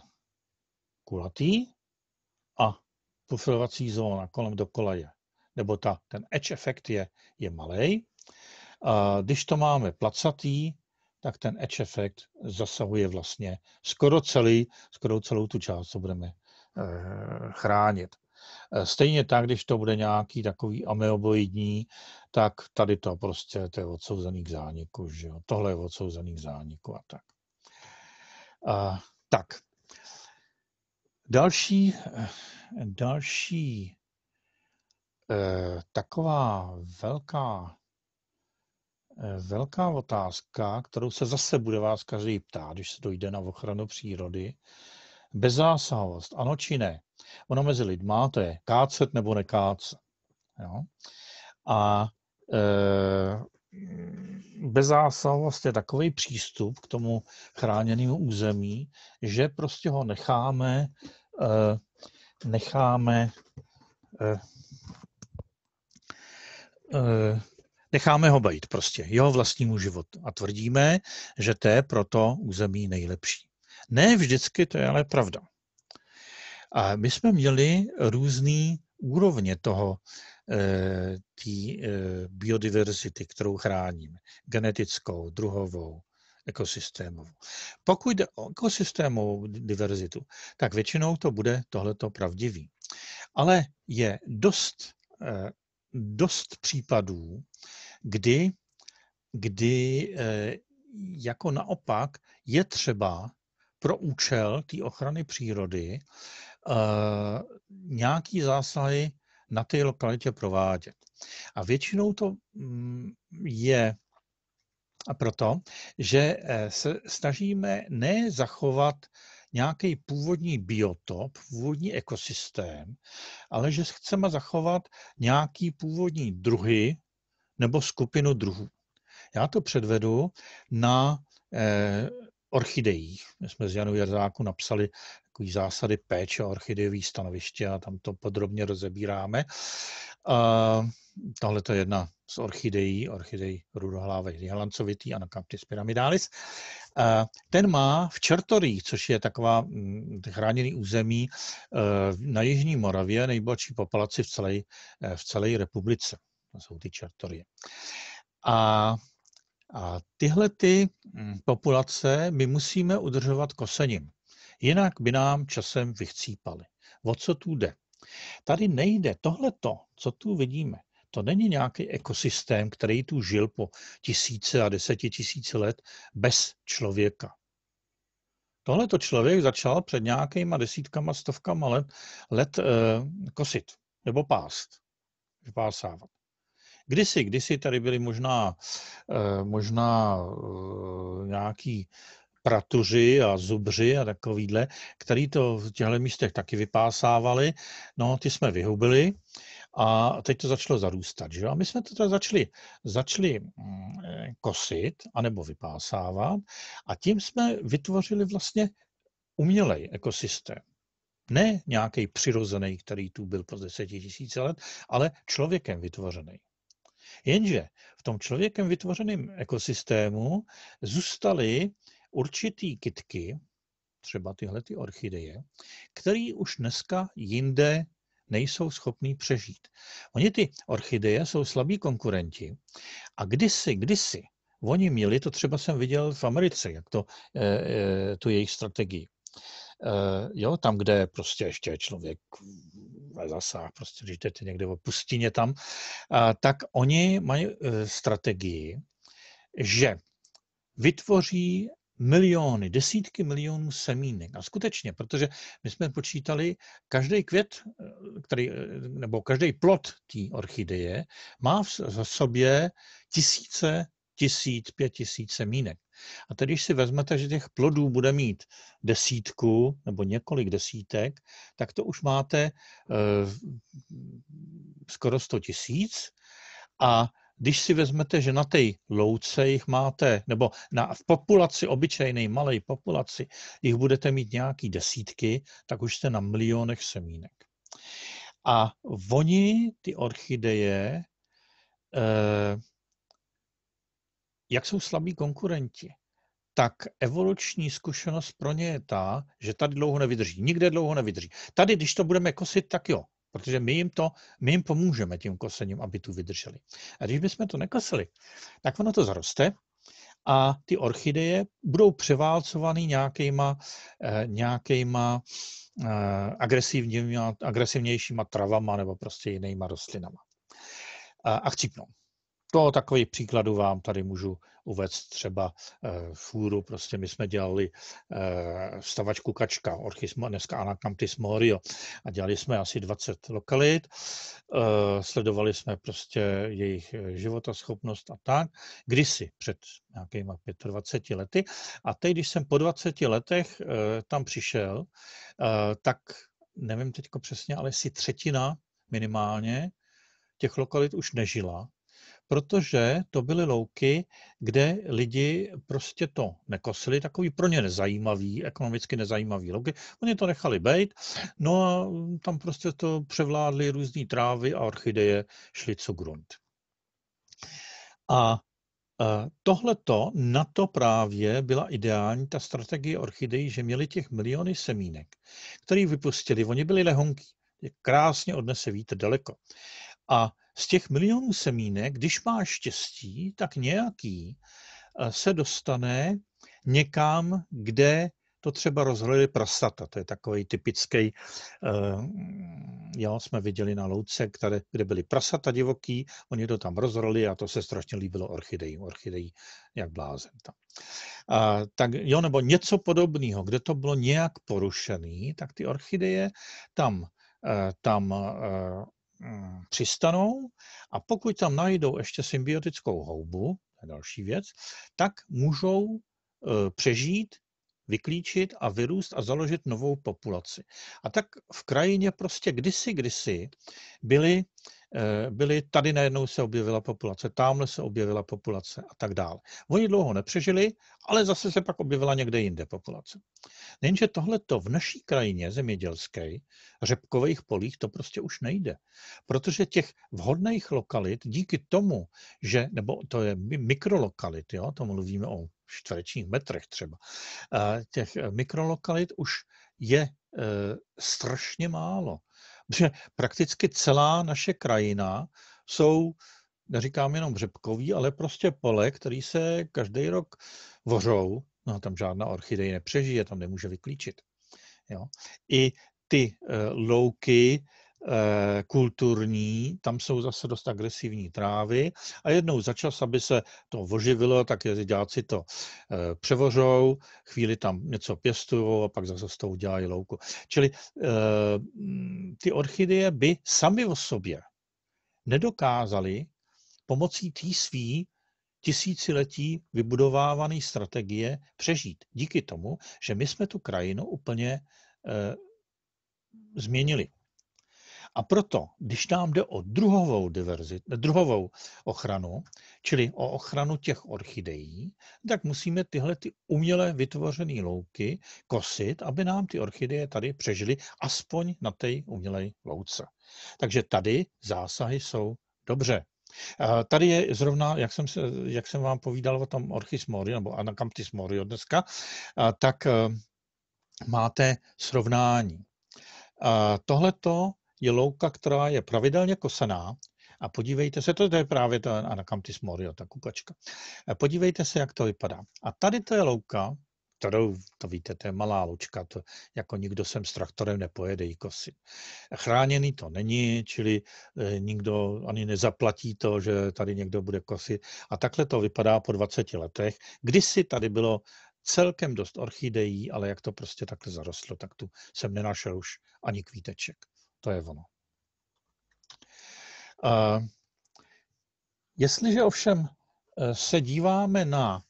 kulatý a pufilovací zóna kolem dokola je, nebo ta, ten edge efekt je, je malý. A když to máme placatý, tak ten edge efekt zasahuje vlastně skoro celý, skoro celou tu část, co budeme e, chránit. Eh, stejně tak, když to bude nějaký takový ameoboidní, tak tady to prostě to je odsouzený k zániku. Že jo? Tohle je odsouzený k zániku a tak. A, tak. Další, eh, další eh, taková velká Velká otázka, kterou se zase bude vás každý ptát, když se dojde na ochranu přírody, bezásahovost, ano či ne. Ono mezi lidma, to je kácet nebo nekácet. Jo? A e, bezásahovost je takový přístup k tomu chráněnému území, že prostě ho necháme, e, necháme, e, e, necháme ho být prostě, jeho vlastnímu životu. A tvrdíme, že to je pro to území nejlepší. Ne vždycky to je ale pravda. A my jsme měli různý úrovně toho, eh, té eh, biodiverzity, kterou chráníme. Genetickou, druhovou, ekosystémovou. Pokud jde o ekosystémovou diverzitu, tak většinou to bude tohleto pravdivý. Ale je dost, eh, dost případů, kdy, kdy jako naopak je třeba pro účel té ochrany přírody eh, nějaký zásahy na té lokalitě provádět. A většinou to mm, je a proto, že eh, se snažíme ne zachovat nějaký původní biotop, původní ekosystém, ale že chceme zachovat nějaký původní druhy nebo skupinu druhů. Já to předvedu na eh, orchideích. My jsme z Janu Jerzáku napsali takový zásady péče o orchidejový stanoviště a tam to podrobně rozebíráme. A tohle to je jedna z orchidejí, orchidej rudohlávej vyhlancovitý Anacaptis pyramidalis. A ten má v Čertorích, což je taková mm, chráněný území e, na Jižní Moravě, nejbohatší populaci v celé, e, v celé republice. To jsou ty Čertorie. A a tyhle ty mm, populace my musíme udržovat kosením. Jinak by nám časem vychcípali. O co tu jde? Tady nejde tohleto, co tu vidíme. To není nějaký ekosystém, který tu žil po tisíce a desetitisíce let bez člověka. Tohle to člověk začal před nějakýma desítkama, stovkama let, let e, kosit nebo pást, vypásávat. Kdysi, kdysi tady byly možná, eh, možná eh, nějaký pratuři a zubři a takovýhle, který to v těchto místech taky vypásávali. No, ty jsme vyhubili a teď to začalo zarůstat. Že? A my jsme to teda začali, začali mm, kosit anebo vypásávat a tím jsme vytvořili vlastně umělej ekosystém. Ne nějaký přirozený, který tu byl po 10 000 let, ale člověkem vytvořený. Jenže v tom člověkem vytvořeném ekosystému zůstaly určitý kytky, třeba tyhle ty orchideje, které už dneska jinde nejsou schopný přežít. Oni ty orchideje jsou slabí konkurenti a kdysi, kdysi, oni měli, to třeba jsem viděl v Americe, jak to, eh, eh, tu jejich strategii. Eh, jo, tam, kde prostě ještě člověk Zasáh prostě když jdete někde o pustině tam, tak oni mají e, strategii, že vytvoří miliony, desítky milionů semínek. A skutečně, protože my jsme počítali, každý květ, e, který, e, nebo každý plot té orchideje má v sobě tisíce tisíc, pět tisíc semínek. A tedy, když si vezmete, že těch plodů bude mít desítku nebo několik desítek, tak to už máte e, skoro 100 tisíc. A když si vezmete, že na té louce jich máte, nebo na, v populaci, obyčejné malé populaci, jich budete mít nějaký desítky, tak už jste na milionech semínek. A oni, ty orchideje, e, jak jsou slabí konkurenti, tak evoluční zkušenost pro ně je ta, že tady dlouho nevydrží, nikde dlouho nevydrží. Tady, když to budeme kosit, tak jo, protože my jim, to, my jim pomůžeme tím kosením, aby tu vydrželi. A když bychom to nekosili, tak ono to zaroste a ty orchideje budou převálcovány nějakýma, eh, nějakýma eh, agresivnějšíma travama nebo prostě jinýma rostlinama. A, a chcípnou. To no, takových příkladů vám tady můžu uvést třeba eh, fůru, prostě my jsme dělali eh, stavačku kačka, orchismo, dneska Anacantis Morio a dělali jsme asi 20 lokalit, eh, sledovali jsme prostě jejich životaschopnost a tak, kdysi před nějakýma 25 lety a teď, když jsem po 20 letech tam přišel, tak nevím teď přesně, ale si třetina minimálně těch lokalit už nežila, protože to byly louky, kde lidi prostě to nekosili, takový pro ně nezajímavý, ekonomicky nezajímavý louky. Oni to nechali být, no a tam prostě to převládly různé trávy a orchideje šly co grunt. A e, tohleto, na to právě byla ideální ta strategie orchidejí, že měli těch miliony semínek, který vypustili. Oni byli lehonký, krásně odnese vítr daleko. A z těch milionů semínek, když má štěstí, tak nějaký eh, se dostane někam, kde to třeba rozhledy prasata. To je takový typický, eh, jo, jsme viděli na louce, které, kde byly prasata divoký, oni to tam rozhledy a to se strašně líbilo orchidejím, orchidejí jak blázen tam. A, tak jo, nebo něco podobného, kde to bylo nějak porušený, tak ty orchideje tam, eh, tam Mm, přistanou a pokud tam najdou ještě symbiotickou houbu, to je další věc, tak můžou e, přežít, vyklíčit a vyrůst a založit novou populaci. A tak v krajině prostě kdysi, kdysi byly Eh, byly tady najednou se objevila populace, tamhle se objevila populace a tak dále. Oni dlouho nepřežili, ale zase se pak objevila někde jinde populace. Jenže tohleto v naší krajině zemědělské, řepkových polích, to prostě už nejde. Protože těch vhodných lokalit, díky tomu, že, nebo to je mikrolokalit, jo, to mluvíme o čtverečních metrech třeba, eh, těch eh, mikrolokalit už je strašně málo. Protože prakticky celá naše krajina jsou, neříkám jenom řepkový, ale prostě pole, který se každý rok vořou. No tam žádná orchidej nepřežije, tam nemůže vyklíčit. Jo? I ty eh, louky Eh, kulturní, tam jsou zase dost agresivní trávy a jednou za čas, aby se to oživilo, tak jezidáci to eh, převožou, chvíli tam něco pěstují a pak zase z toho udělají louku. Čili eh, mm, ty orchidie by sami o sobě nedokázaly pomocí té svý tisíciletí vybudovávané strategie přežít. Díky tomu, že my jsme tu krajinu úplně e, změnili. A proto, když nám jde o druhovou, diverzit, druhovou ochranu, čili o ochranu těch orchidejí, tak musíme tyhle ty uměle vytvořené louky kosit, aby nám ty orchideje tady přežily aspoň na té umělé louce. Takže tady zásahy jsou dobře. Tady je zrovna, jak jsem, se, jak jsem vám povídal o tom Orchis Mori, nebo Anacamptis Mori od dneska, tak e, máte srovnání. Tohle to je louka, která je pravidelně kosená. a podívejte se, to je právě ta Anacamptis morio, ta kukačka. Podívejte se, jak to vypadá. A tady to je louka, kterou, to víte, to je malá loučka, to jako nikdo sem s traktorem nepojede jí kosit. Chráněný to není, čili eh, nikdo ani nezaplatí to, že tady někdo bude kosit. A takhle to vypadá po 20 letech. Kdysi tady bylo celkem dost orchidejí, ale jak to prostě takhle zarostlo, tak tu jsem nenašel už ani kvíteček. To je ono. Jestliže ovšem e, se díváme na,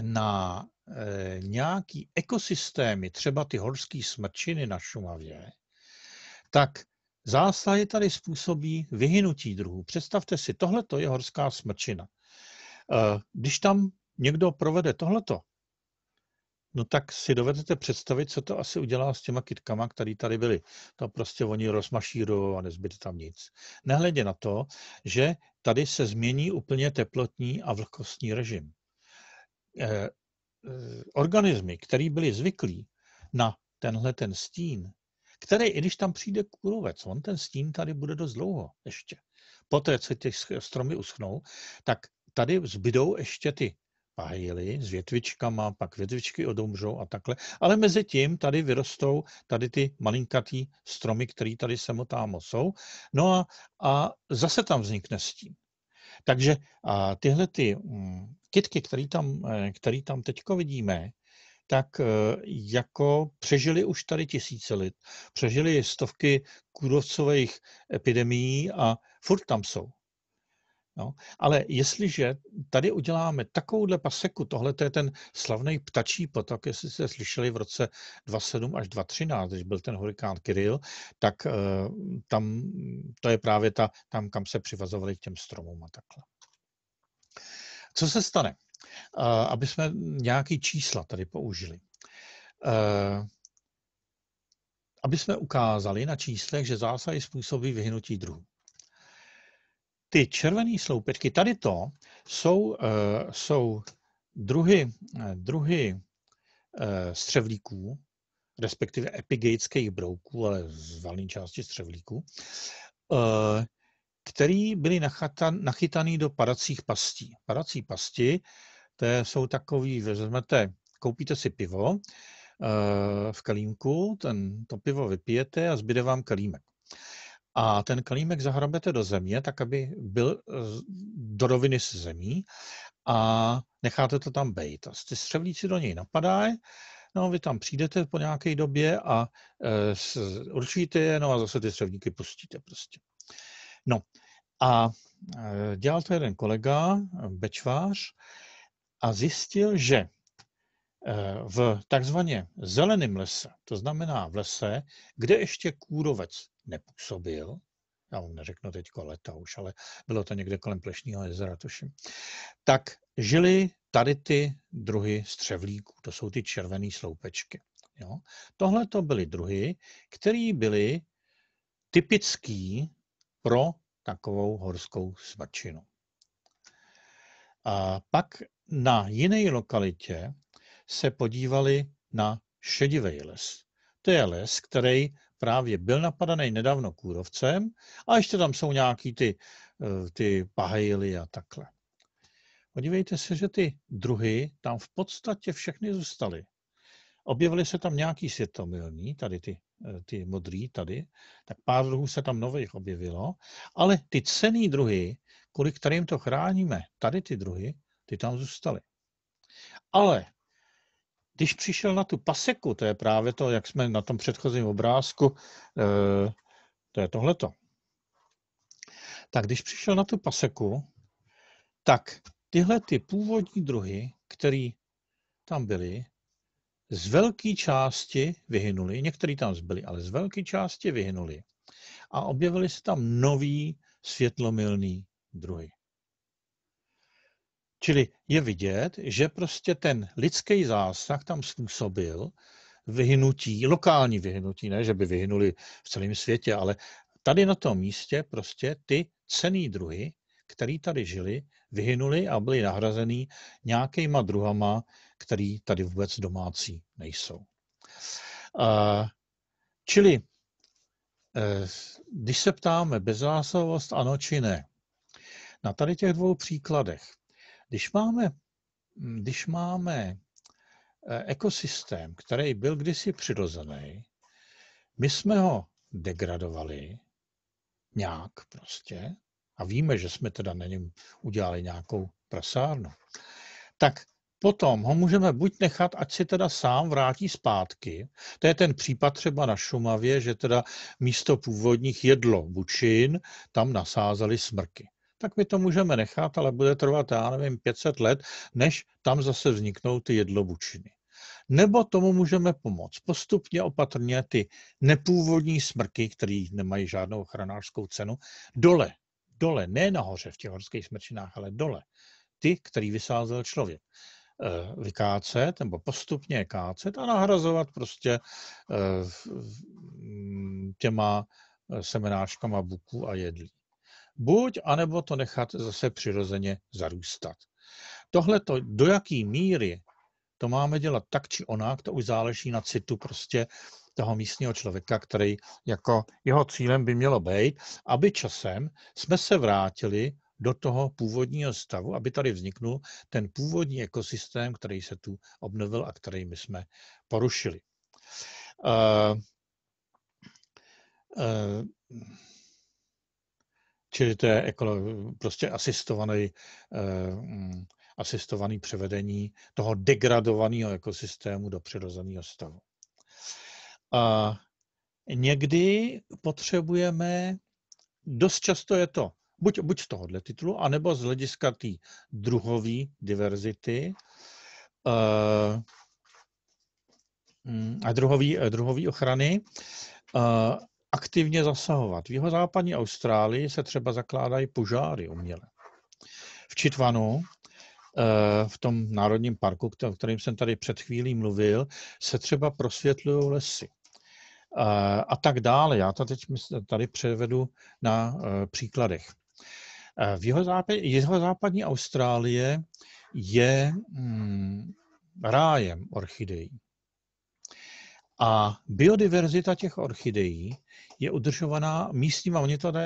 na e, nějaký ekosystémy, třeba ty horské smrčiny na Šumavě, tak zásahy tady způsobí vyhynutí druhů. Představte si, tohle je horská smrčina. E, když tam někdo provede tohleto, No tak si dovedete představit, co to asi udělá s těma kitkama, které tady byly. To prostě oni rozmašírují a nezbyde tam nic. Nehledě na to, že tady se změní úplně teplotní a vlhkostní režim. Eh, eh, organismy, které byly zvyklí na tenhle ten stín, který, i když tam přijde kůrovec, on ten stín tady bude dost dlouho ještě. Poté, co ty stromy uschnou, tak tady zbydou ještě ty spájili s větvičkama, pak větvičky odumřou a takhle. Ale mezi tím tady vyrostou tady ty malinkatý stromy, které tady samotámo jsou. No a, a zase tam vznikne stín. Takže a tyhle ty mm, kytky, které tam, eh, který tam teďko vidíme, tak eh, jako přežili už tady tisíce lid. Přežili stovky kůrovcových epidemií a furt tam jsou. No, ale jestliže tady uděláme takovouhle paseku, tohle to je ten slavný ptačí potok, jestli jste slyšeli v roce 27 až 2013, když byl ten hurikán Kirill, tak eh, tam to je právě ta, tam, kam se přivazovali k těm stromům a takhle. Co se stane? Eh, aby jsme nějaký čísla tady použili. Eh, aby jsme ukázali na číslech, že zásahy způsobí vyhnutí druhů ty červené sloupečky, tady to, jsou, eh, jsou druhy, eh, druhy eh, střevlíků, respektive epigeických brouků, ale z valné části střevlíků, který byly nachytaný do padacích pastí. Padací pasti, to jsou takový, vezmete, koupíte si pivo v kalímku, ten, to pivo vypijete a zbyde vám kalímek a ten kalímek zahrabete do země, tak aby byl eh, do roviny se zemí a necháte to tam bejt. A ty střevlíci do něj napadají, no vy tam přijdete po nějaké době a e, určíte je, no a zase ty střevníky pustíte prostě. No a e, dělal to jeden kolega, Bečvář, a zjistil, že v takzvaně zeleném lese, to znamená v lese, kde ještě kůrovec nepůsobil, já vám neřeknu teď leta už, ale bylo to někde kolem Plešního jezera, tuším, tak žili tady ty druhy střevlíků, to jsou ty červené sloupečky. Tohle to byly druhy, které byly typický pro takovou horskou svačinu. A pak na jiné lokalitě se podívali na šedivý les. To je les, který právě byl napadaný nedávno kůrovcem a ještě tam jsou nějaký ty, eh, ty pahajily a takhle. Podívejte se, že ty druhy tam v podstatě všechny zůstaly. Objevily se tam nějaký světomilní, tady ty, eh, ty modrý tady, tak pár druhů se tam nových objevilo, ale ty cený druhy, kvůli kterým to chráníme, tady ty druhy, ty tam zůstaly. Ale když přišel na tu paseku, to je právě to, jak jsme na tom předchozím obrázku, eh, to je tohleto. Tak když přišel na tu paseku, tak tyhle ty původní druhy, které tam byly, z velké části vyhynuly, některé tam zbyly, ale z velké části vyhynuly. A objevily se tam nový světlomilný druhy. Čili je vidět, že prostě ten lidský zásah tam způsobil vyhnutí, lokální vyhnutí, ne, že by vyhnuli v celém světě, ale tady na tom místě prostě ty cený druhy, který tady žili, vyhynuli a byli nahrazený nějakýma druhama, který tady vůbec domácí nejsou. Čili, eh, když se ptáme bezzásahovost ano či ne, na tady těch dvou příkladech když máme, když máme eh, ekosystém, který byl kdysi přirozený, my jsme ho degradovali nějak prostě a víme, že jsme teda na něm udělali nějakou prasárnu, tak potom ho můžeme buď nechat, ať si teda sám vrátí zpátky. To je ten případ třeba na Šumavě, že teda místo původních jedlo bučin, tam nasázali smrky tak my to můžeme nechat, ale bude trvat, já nevím, 500 let, než tam zase vzniknou ty jedlobučiny. Nebo tomu můžeme pomoct. Postupně opatrně ty nepůvodní smrky, které nemají žádnou ochranářskou cenu, dole, dole, ne nahoře v těch horských smrčinách, ale dole, ty, který vysázel člověk eh, vykácet nebo postupně kácet a nahrazovat prostě eh, těma eh, semenáčkama buků a jedlí. Buď, anebo to nechat zase přirozeně zarůstat. Tohle to, do jaký míry to máme dělat tak či onak, to už záleží na citu prostě toho místního člověka, který jako jeho cílem by mělo být, aby časem jsme se vrátili do toho původního stavu, aby tady vzniknul ten původní ekosystém, který se tu obnovil a který my jsme porušili. Uh, uh, Čili to je ekolo- prostě asistovaný, eh, mm, asistovaný převedení toho degradovaného ekosystému do přirozeného stavu. A někdy potřebujeme, dost často je to buď, buď z tohohle titulu, anebo z hlediska té druhové diverzity eh, mm, a druhové eh, druhový ochrany, eh, aktivně zasahovat. V jihozápadní Austrálii se třeba zakládají požáry uměle. V Čitvanu, eh, v tom národním parku, o kterém jsem tady před chvílí mluvil, se třeba prosvětlují lesy. Eh, a tak dále. Já to teď tady převedu na eh, příkladech. V jihozápadní Austrálie je mm, rájem orchidejí. A biodiverzita těch orchidejí je udržovaná místním a oni, tady,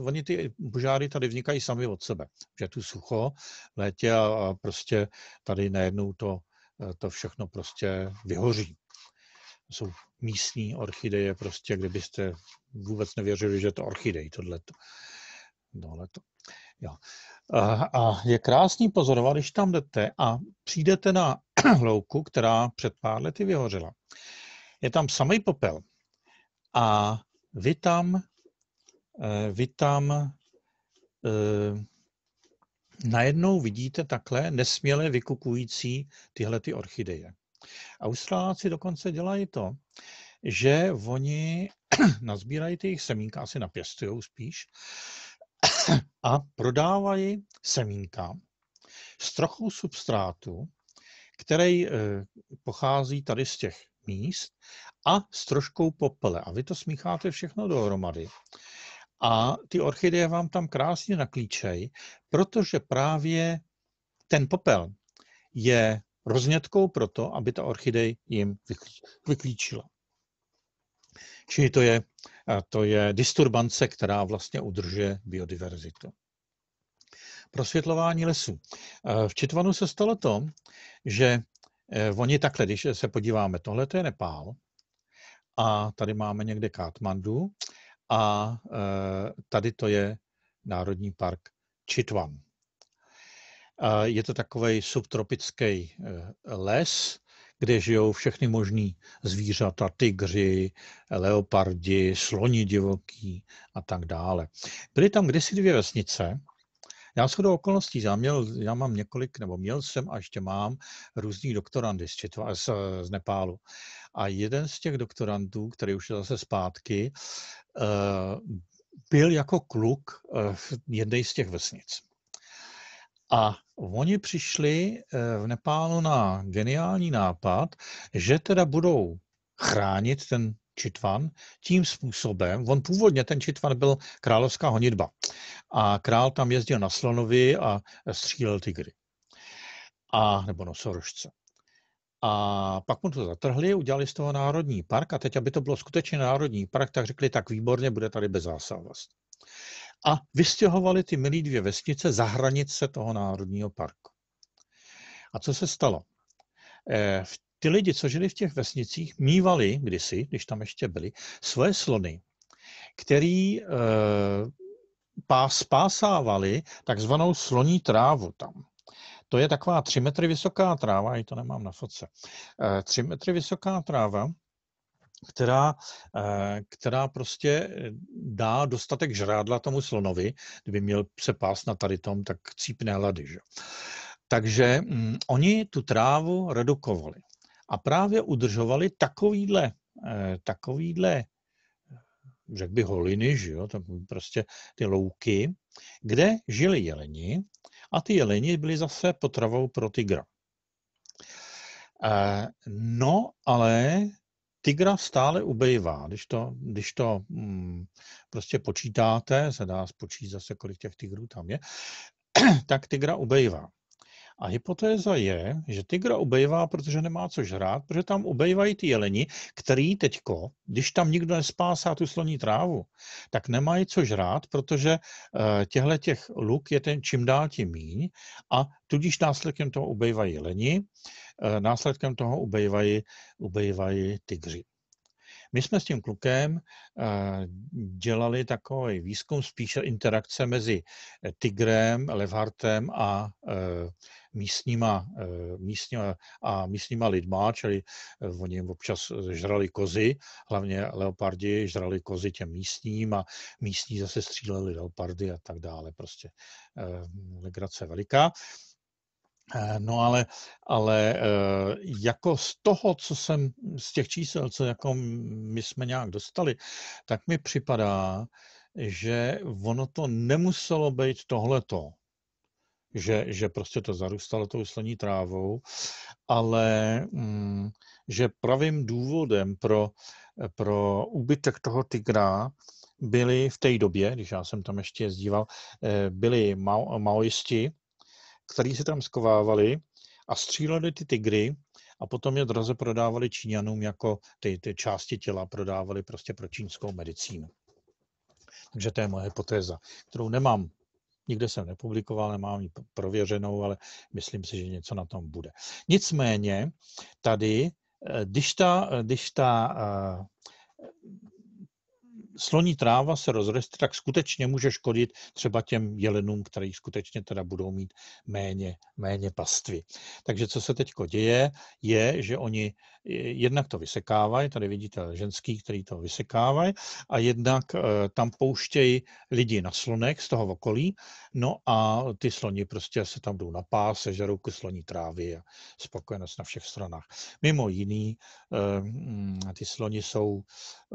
oni ty požáry tady vznikají sami od sebe. Že tu sucho v létě a prostě tady najednou to, to všechno prostě vyhoří. Jsou místní orchideje prostě, kdybyste vůbec nevěřili, že to orchidej, tohleto. tohleto. Jo. A je krásný pozorovat, když tam jdete a přijdete na hlouku, která před pár lety vyhořela je tam samý popel. A vy tam, eh, vy tam eh, najednou vidíte takhle nesměle vykukující tyhle ty orchideje. Australáci dokonce dělají to, že oni nazbírají ty jejich semínka, asi napěstují spíš, a prodávají semínka s trochou substrátu, který eh, pochází tady z těch míst a s troškou popele. A vy to smícháte všechno dohromady. A ty orchideje vám tam krásně naklíčejí, protože právě ten popel je roznětkou pro to, aby ta orchidej jim vyklíčila. Čili to je, to je disturbance, která vlastně udržuje biodiverzitu. Prosvětlování lesů. V Čitvanu se stalo to, že Eh, oni takhle, když se podíváme, tohle to je Nepál a tady máme někde Katmandu a eh, tady to je Národní park Chitwan. Je to takový subtropický eh, les, kde žijou všechny možný zvířata, tygři, leopardi, sloni divoký a tak dále. Byly tam kdysi dvě vesnice, já chodou okolností, já, měl, já mám několik, nebo měl jsem a ještě mám různých doktorandy z, Četva, z, z Nepálu. A jeden z těch doktorandů, který už je zase zpátky, eh, byl jako kluk v eh, jedné z těch vesnic. A oni přišli eh, v Nepálu na geniální nápad, že teda budou chránit ten čitvan tím způsobem, on původně ten čitvan byl královská honitba a král tam jezdil na slonovi a střílel tygry. A, nebo nosorožce. A pak mu to zatrhli, udělali z toho národní park a teď, aby to bylo skutečně národní park, tak řekli, tak výborně, bude tady zásahovost. A vystěhovali ty milý dvě vesnice za hranice toho národního parku. A co se stalo? Eh, v ty lidi, co žili v těch vesnicích, mývali kdysi, když tam ještě byli, svoje slony, který e, eh, pás, pásávali takzvanou sloní trávu tam. To je taková 3 metry vysoká tráva, i to nemám na fotce, 3 eh, metry vysoká tráva, která, eh, která prostě dá dostatek žrádla tomu slonovi, kdyby měl se pás na tady tom, tak cípne hlady. Že? Takže mm, oni tu trávu redukovali a právě udržovali takovýhle, eh, takovýhle řekl bych holiny, že jo, tam prostě ty louky, kde žili jeleni a ty jeleni byly zase potravou pro tygra. Eh, no, ale tygra stále ubejvá. Když to, když to mm, prostě počítáte, se dá spočítat zase, kolik těch tygrů tam je, tak tygra ubejvá. A hypotéza je, že tygra obejvá, protože nemá co žrát, protože tam obejvají ty jeleni, který teďko, když tam nikdo nespásá tu sloní trávu, tak nemají co žrát, protože eh, těhle těch luk je ten čím dál tím míň a tudíž následkem toho obejvají jeleni, eh, následkem toho obejvají, obejvají tygři. My jsme s tím klukem eh, dělali takový výzkum, spíše interakce mezi tigrem, levhartem a místníma, eh, místníma a místníma lidma, čili eh, oni občas žrali kozy, hlavně leopardi žrali kozy těm místním a místní zase stříleli leopardy a tak dále. Prostě eh, legrace veliká. No ale, ale jako z toho, co jsem, z těch čísel, co jako my jsme nějak dostali, tak mi připadá, že ono to nemuselo být tohleto že, že prostě to zarůstalo tou slaní trávou, ale mm, že pravým důvodem pro, pro úbytek toho tygra byli v té době, když já jsem tam ještě jezdíval, eh, byli mao, maoisti, kteří se tam skovávali a stříleli ty tygry a potom je draze prodávali Číňanům jako ty, ty části těla prodávali prostě pro čínskou medicínu. Takže to je moje hypotéza, kterou nemám nikde jsem nepublikoval, nemám ji prověřenou, ale myslím si, že něco na tom bude. Nicméně tady, eh, když ta, eh, když ta eh, sloní tráva se rozroste, tak skutečně může škodit třeba těm jelenům, kteří skutečně teda budou mít méně, méně pastvy. Takže co se teď děje, je, že oni jednak to vysekávají, tady vidíte ženský, který to vysekávají, a jednak eh, tam pouštějí lidi na slonek z toho okolí, no a ty sloni prostě se tam jdou na pás, sežerou ku sloní trávy a spokojenost na všech stranách. Mimo jiný, eh, mm, ty sloni jsou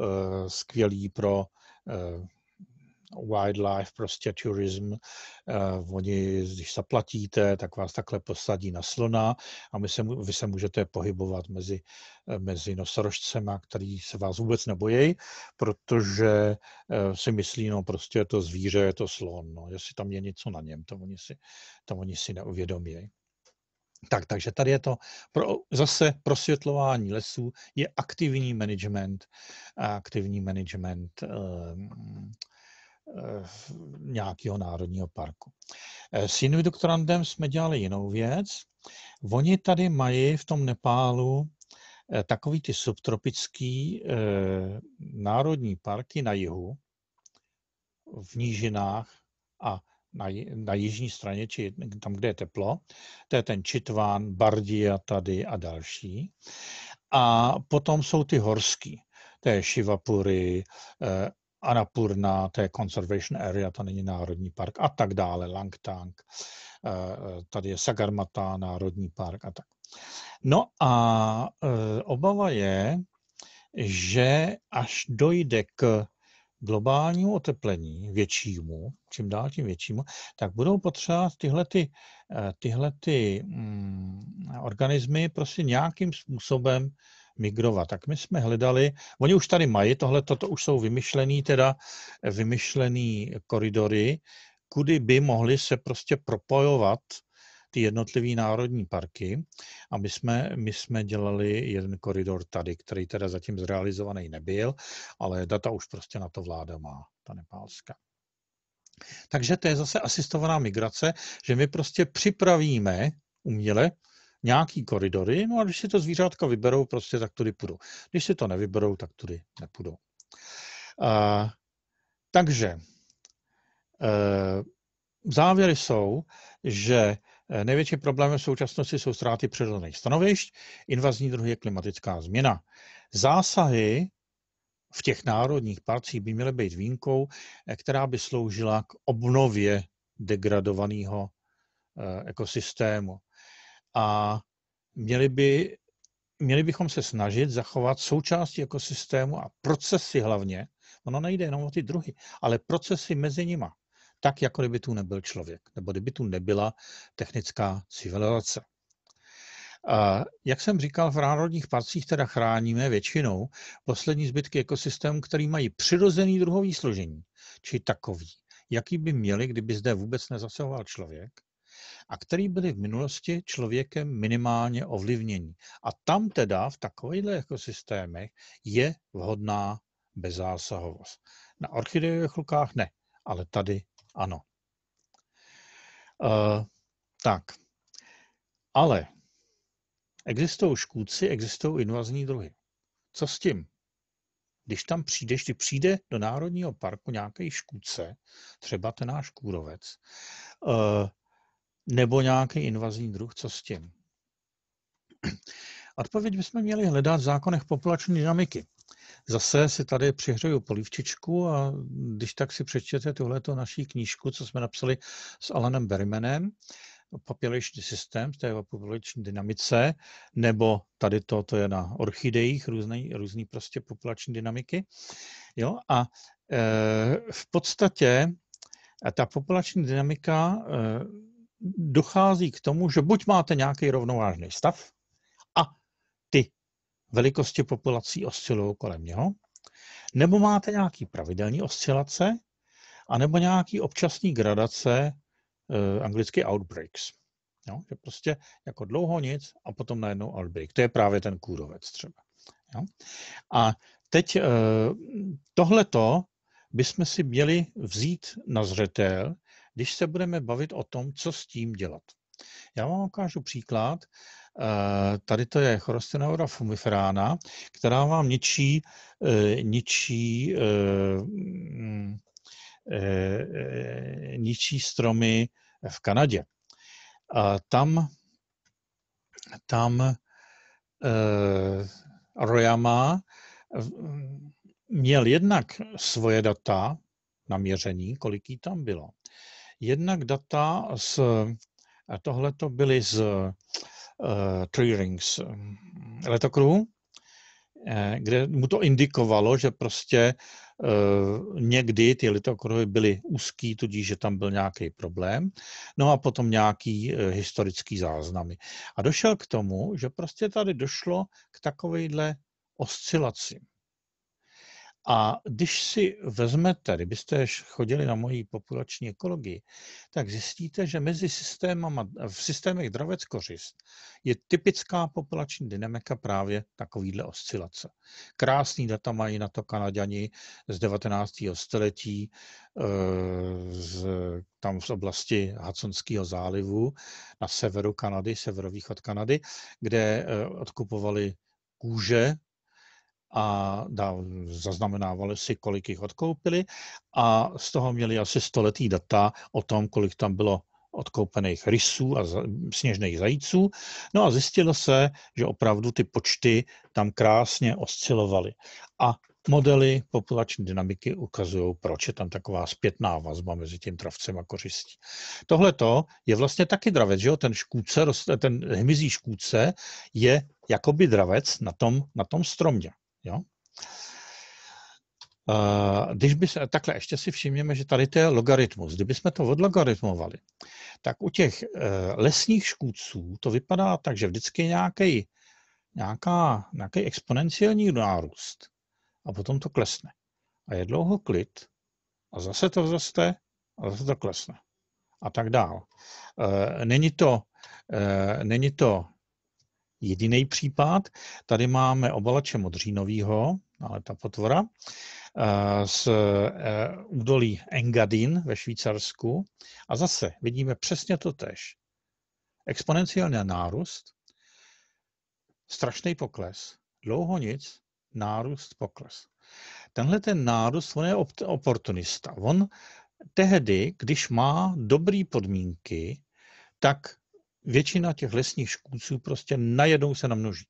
Eh, skvělý pro eh, wildlife, prostě turism. Uh, eh, oni, když zaplatíte, tak vás takhle posadí na slona a my se, vy se můžete pohybovat mezi, mezi nosorožcema, který se vás vůbec nebojí, protože uh, si myslí, no prostě je to zvíře, je to slon, no, jestli tam je něco na něm, to oni si, to oni si neuvědomí. Tak, takže tady je to pro, zase prosvětlování lesů, je aktivní management, aktivní management ehm, ehm, nějakého národního parku. E, s jiným doktorandem jsme dělali jinou věc. Oni tady mají v tom Nepálu e, takový ty subtropický e, národní parky na jihu, v nížinách a na, na jižní straně, či tam, kde je teplo. To je ten Čitván, Bardia tady a další. A potom jsou ty horský. To je Shivapuri, eh, Anapurna, to je Conservation Area, to není národní park a tak dále, Langtang, eh, eh tady je Sagarmata, národní park a tak. No a eh, obava je, že až dojde k globálnímu oteplení, většímu, čím dál tím většímu, tak budou potřebovat tyhle, ty, eh, tyhle ty, mm, organismy prostě nějakým způsobem migrovat. Tak my jsme hledali, oni už tady mají, tohle toto už jsou vymyšlený, teda vymyšlený koridory, kudy by mohly se prostě propojovat ty jednotlivé národní parky a my jsme, my jsme dělali jeden koridor tady, který teda zatím zrealizovaný nebyl, ale data už prostě na to vláda má, ta nepálská. Takže to je zase asistovaná migrace, že my prostě připravíme uměle nějaký koridory, no a když si to zvířátka vyberou, prostě tak tudy půjdu. Když si to nevyberou, tak tudy nepůjdu. Uh, takže uh, závěry jsou, že Eh, Největším problémem v současnosti jsou ztráty přirozených stanovišť, invazní druhy je klimatická změna. Zásahy v těch národních parcích by měly být výjimkou, eh, která by sloužila k obnově degradovaného eh, ekosystému. A měli, by, měli bychom se snažit zachovat součásti ekosystému a procesy hlavně, ono nejde jenom o ty druhy, ale procesy mezi nima tak jako kdyby tu nebyl člověk, nebo kdyby tu nebyla technická civilizace. A jak jsem říkal, v národních parcích teda chráníme většinou poslední zbytky ekosystémů, který mají přirozený druhový složení, či takový, jaký by měli, kdyby zde vůbec nezasahoval člověk, a který byly v minulosti člověkem minimálně ovlivnění. A tam teda v takovýchto ekosystémech je vhodná bezásahovost. Na orchidejových lukách ne, ale tady ano. Uh, tak. Ale existují škůdci, existují invazní druhy. Co s tím? Když tam přijdeš, když přijde do Národního parku nějaký škůdce, třeba ten náš kůrovec, uh, nebo nějaký invazní druh, co s tím? Odpověď bychom měli hledat v zákonech populační dynamiky. Zase si tady přihřeju polivčičku a když tak si přečtete tuhleto naší knížku, co jsme napsali s Alanem Berrymanem, Population System, to je o populační dynamice, nebo tady to, to je na orchidejích, různý, různý prostě populační dynamiky. Jo? A e, v podstatě a ta populační dynamika e, dochází k tomu, že buď máte nějaký rovnovážný stav, velikosti populací oscilují kolem něho, nebo máte nějaký pravidelní oscilace, anebo nějaký občasní gradace, eh, anglicky outbreaks. Jo? Že prostě jako dlouho nic a potom najednou outbreak. To je právě ten kůrovec třeba. Jo? A teď eh, tohleto bychom si měli vzít na zřetel, když se budeme bavit o tom, co s tím dělat. Já vám ukážu příklad, Eh, tady to je chrostinaura fumiferána, která vám ničí, eh, ničí, eh, mm, ničí stromy v Kanadě. A tam, tam Royama mm, měl jednak svoje data na měření, kolik jí tam bylo. Jednak data z, a tohle to byly z Eh, Trierings mm, letokruhu, eh, kde mu to indikovalo, že prostě eh, někdy ty letokruhy byly úzký, tudíž, že tam byl nějaký problém, no a potom nějaký historický záznamy. A došel k tomu, že prostě tady došlo k takovejhle oscilacím. A když si vezmete, kdybyste chodili na moji populační ekologii, tak zjistíte, že mezi systémama, v systémech dravec kořist je typická populační dynamika právě takovýhle oscilace. Krásný data mají na to Kanaděni z 19. století, eh, z, tam z oblasti Hudsonského zálivu na severu Kanady, severovýchod Kanady, kde eh, odkupovali kůže a zaznamenávali si, kolik jich odkoupili a z toho měli asi stoletý data o tom, kolik tam bylo odkoupených rysů a sněžných zajíců. No a zjistilo se, že opravdu ty počty tam krásně oscilovaly. A modely populační dynamiky ukazují, proč je tam taková zpětná vazba mezi tím travcem a kořistí. Tohle to je vlastně taky dravec, že jo? Ten, škůdce, ten hmyzí škůdce je jakoby dravec na tom, na tom stromě. Jo? Eh, když by se, takhle ještě si všimněme, že tady to je logaritmus. Kdybychom to odlogaritmovali, tak u těch eh, lesních škůdců to vypadá tak, že vždycky nějaký, nějaká, nějaký exponenciální nárůst a potom to klesne. A je dlouho klid a zase to vzroste a zase to klesne. A tak dál. Eh, není to, není to jediný případ. Tady máme obalače modřínového, ale ta potvora, eh, z eh, údolí Engadin ve Švýcarsku. A zase vidíme přesně to tež. Exponenciální nárůst, strašný pokles, dlouho nic, nárůst, pokles. Tenhle ten nárůst, on je oportunista. On tehdy, když má dobré podmínky, tak Většina těch lesních škůdců prostě najednou se namnoží.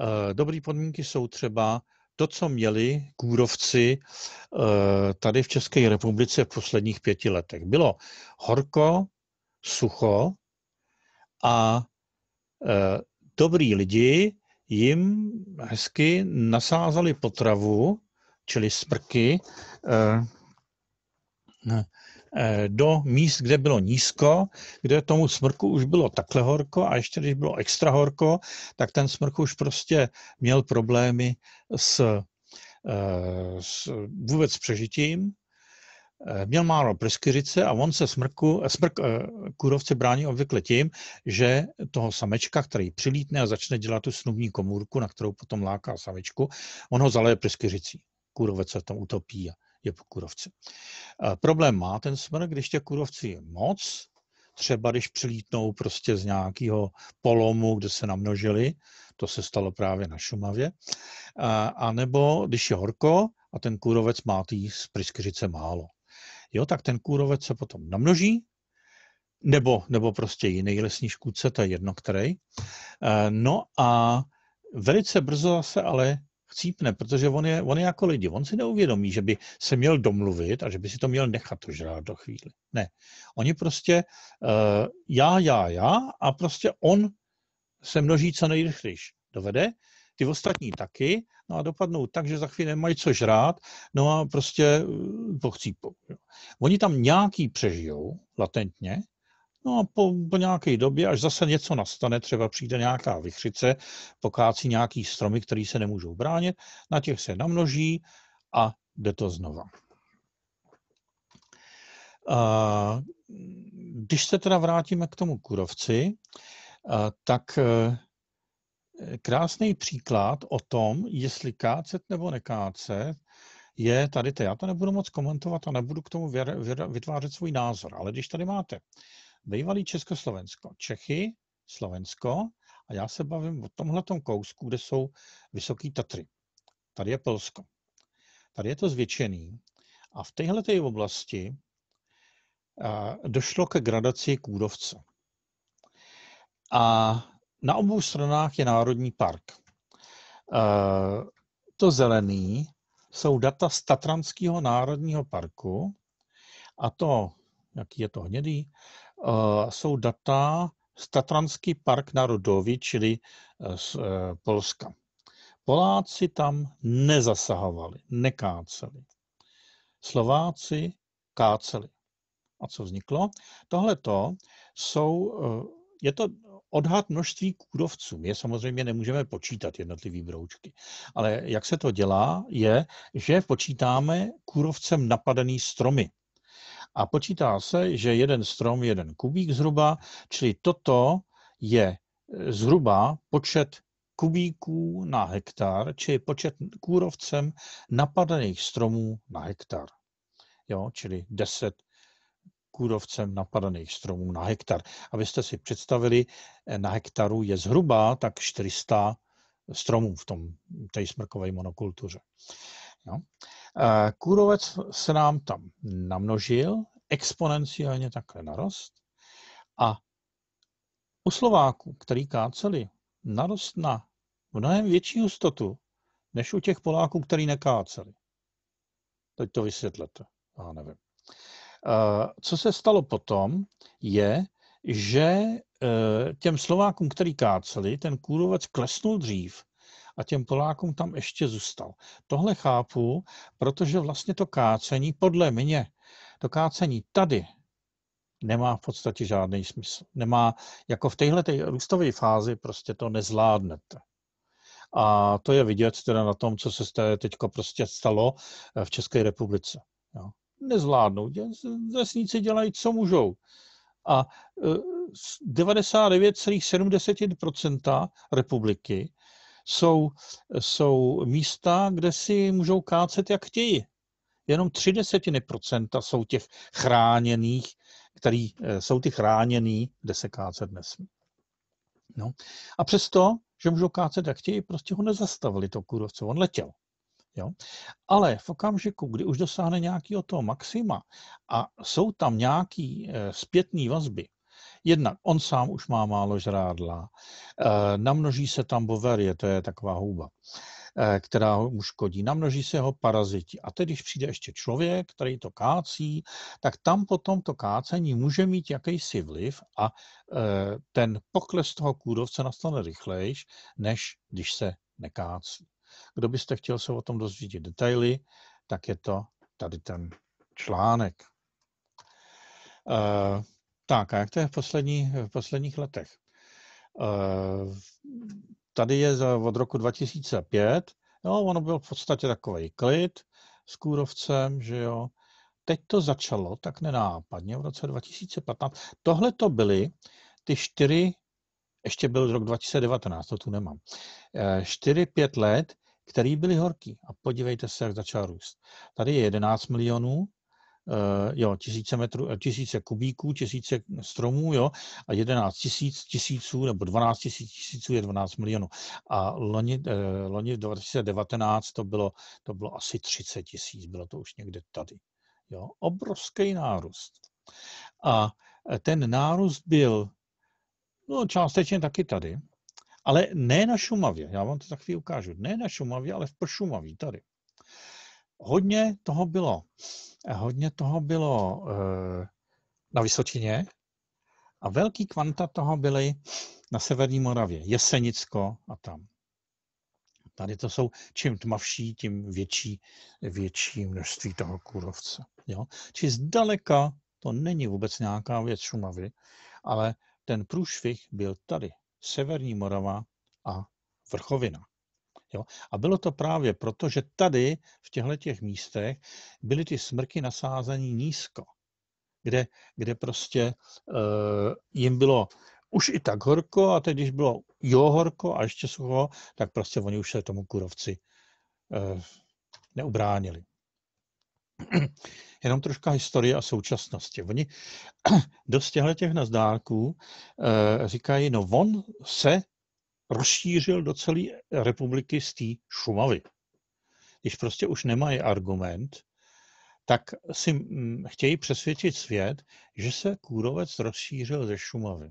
Eh, Dobré podmínky jsou třeba to, co měli kůrovci eh, tady v České republice v posledních pěti letech. Bylo horko, sucho a eh, dobrý lidi jim hezky nasázali potravu, čili smrky, Eh, do míst, kde bylo nízko, kde tomu smrku už bylo takhle horko a ještě když bylo extra horko, tak ten smrk už prostě měl problémy s, eh, s vůbec přežitím, eh, měl málo pryskyřice a on se smrku, smrk kůrovci brání obvykle tím, že toho samečka, který přilítne a začne dělat tu snubní komůrku, na kterou potom láká samečku, on ho zaleje pryskyřicí. Kůrovec se tam utopí a je kůrovce. Eh, problém má ten smrk, když těch kůrovcí je moc, třeba když přilítnou prostě z nějakého polomu, kde se namnožili, to se stalo právě na Šumavě, a, eh, a nebo když je horko a ten kůrovec má tý z pryskyřice málo. Jo, tak ten kůrovec se potom namnoží, nebo, nebo prostě jiný lesní škůdce, to je jedno který. Eh, no a velice brzo se ale chcípne, protože on je, on je jako lidi. On si neuvědomí, že by se měl domluvit a že by si to měl nechat to žrát do chvíli. Ne. Oni prostě uh, já, já, já a prostě on se množí co nejrychlejš. Dovede, ty ostatní taky, no a dopadnou tak, že za chvíli nemají co žrát, no a prostě eh, pochcípou. Oni tam nějaký přežijou latentně, No a po, po nějaké době, až zase něco nastane, třeba přijde nějaká vychřice, pokácí nějaký stromy, které se nemůžou bránit, na těch se namnoží a jde to znova. A když se teda vrátíme k tomu kurovci, tak e, krásný příklad o tom, jestli kácet nebo nekácet, je tady to. Já to nebudu moc komentovat a nebudu k tomu vytvářet svůj názor, ale když tady máte Bývalý Československo, Čechy, Slovensko a já se bavím o tomhletom kousku, kde jsou Vysoký Tatry. Tady je Polsko. Tady je to zvětšený a v této oblasti došlo ke gradaci kůrovce. A na obou stranách je národní park. To zelený jsou data z Tatranského národního parku a to, jaký je to hnědý, Eh, jsou data z Tatranský park Rudovi, čili eh, z eh, Polska. Poláci tam nezasahovali, nekáceli. Slováci káceli. A co vzniklo? Tohle to jsou, je to odhad množství kůrovců. My samozřejmě nemůžeme počítat jednotlivý broučky. Ale jak se to dělá, je, že počítáme kůrovcem napadený stromy a počítá se, že jeden strom, jeden kubík zhruba, čili toto je e, zhruba počet kubíků na hektar, čili počet kůrovcem napadených stromů na hektar. Jo, čili 10 kůrovcem napadaných stromů na hektar. Abyste si představili, e, na hektaru je zhruba tak 400 stromů v tom té smrkové monokultuře. Jo. Eh, kůrovec se nám tam namnožil, exponenciálně takhle narost a u Slováků, který káceli, narost na mnohem větší hustotu, než u těch Poláků, který nekáceli. Teď to vysvětlete, já nevím. Eh, co se stalo potom, je, že eh, těm Slovákům, který káceli, ten kůrovec klesnul dřív a těm Polákům tam ještě zůstal. Tohle chápu, protože vlastně to kácení, podle mě, to kácení tady nemá v podstatě žádný smysl. Nemá, jako v téhle té růstové fázi prostě to nezvládnete. A to je vidět teda na tom, co se teď prostě stalo eh, v České republice. Jo. Nezvládnou. Vesníci dělají, co můžou. A 99,7% eh, republiky jsou, jsou místa, kde si můžou kácet jak chtějí. Jenom tři desetiny procenta jsou těch chráněných, který eh, jsou ty chráněný, kde se kácet nesmí. No. A přesto, že můžou kácet jak chtějí, prostě ho nezastavili to kůrovce, on letěl. Jo? Ale v okamžiku, kdy už dosáhne nějakého toho maxima a jsou tam nějaké eh, zpětné vazby, Jednak on sám už má málo žrádla, eh, namnoží se tam boverie, to je taková houba, eh, která mu škodí, namnoží se jeho paraziti. A tedy, když přijde ještě člověk, který to kácí, tak tam potom to kácení může mít jakýsi vliv a eh, ten pokles toho kůrovce nastane rychlejš, než když se nekácí. Kdo byste chtěl se o tom dozvědět detaily, tak je to tady ten článek. Uh, tak a jak to je v, poslední, v posledních letech? Eh, tady je od roku 2005, jo, ono byl v podstatě takový klid s kůrovcem, že jo. Teď to začalo tak nenápadně v roce 2015. Tohle to byly ty čtyři, ještě byl rok 2019, to tu nemám, eh, čtyři, pět let, který byly horký. A podívejte se, jak začal růst. Tady je 11 milionů, Eh, jo, tisíce, metrů, eh, tisíce kubíků, tisíce stromů, jo, a 11 tisíc tisíců, nebo 12 tisíc tisíců je 12 milionů. A loni, eh, loni v 2019 to bylo, to bylo asi 30 tisíc, bylo to už někde tady. Jo, obrovský nárůst. A ten nárůst byl no, částečně taky tady, ale ne na Šumavě, já vám to za chvíli ukážu, ne na Šumavě, ale v Pršumaví tady hodně toho bylo. Hodně toho bylo eh, na Vysočině a velký kvanta toho byly na Severní Moravě, Jesenicko a tam. Tady to jsou, čím tmavší, tím větší, větší množství toho kůrovce. Jo? Či zdaleka to není vůbec nějaká věc Šumavy, ale ten průšvih byl tady, Severní Morava a Vrchovina. Jo? A bylo to právě proto, že tady v těchto těch místech byly ty smrky nasázení nízko, kde, kde prostě e, jim bylo už i tak horko a teď, když bylo jo horko a ještě sucho, tak prostě oni už se tomu kurovci e, eh, neubránili. Jenom troška historie a současnosti. Oni dost těchto těch nazdárků e, říkají, no on se rozšířil do celé republiky z té Šumavy. Když prostě už nemají argument, tak si mm, chtějí přesvědčit svět, že se kůrovec rozšířil ze Šumavy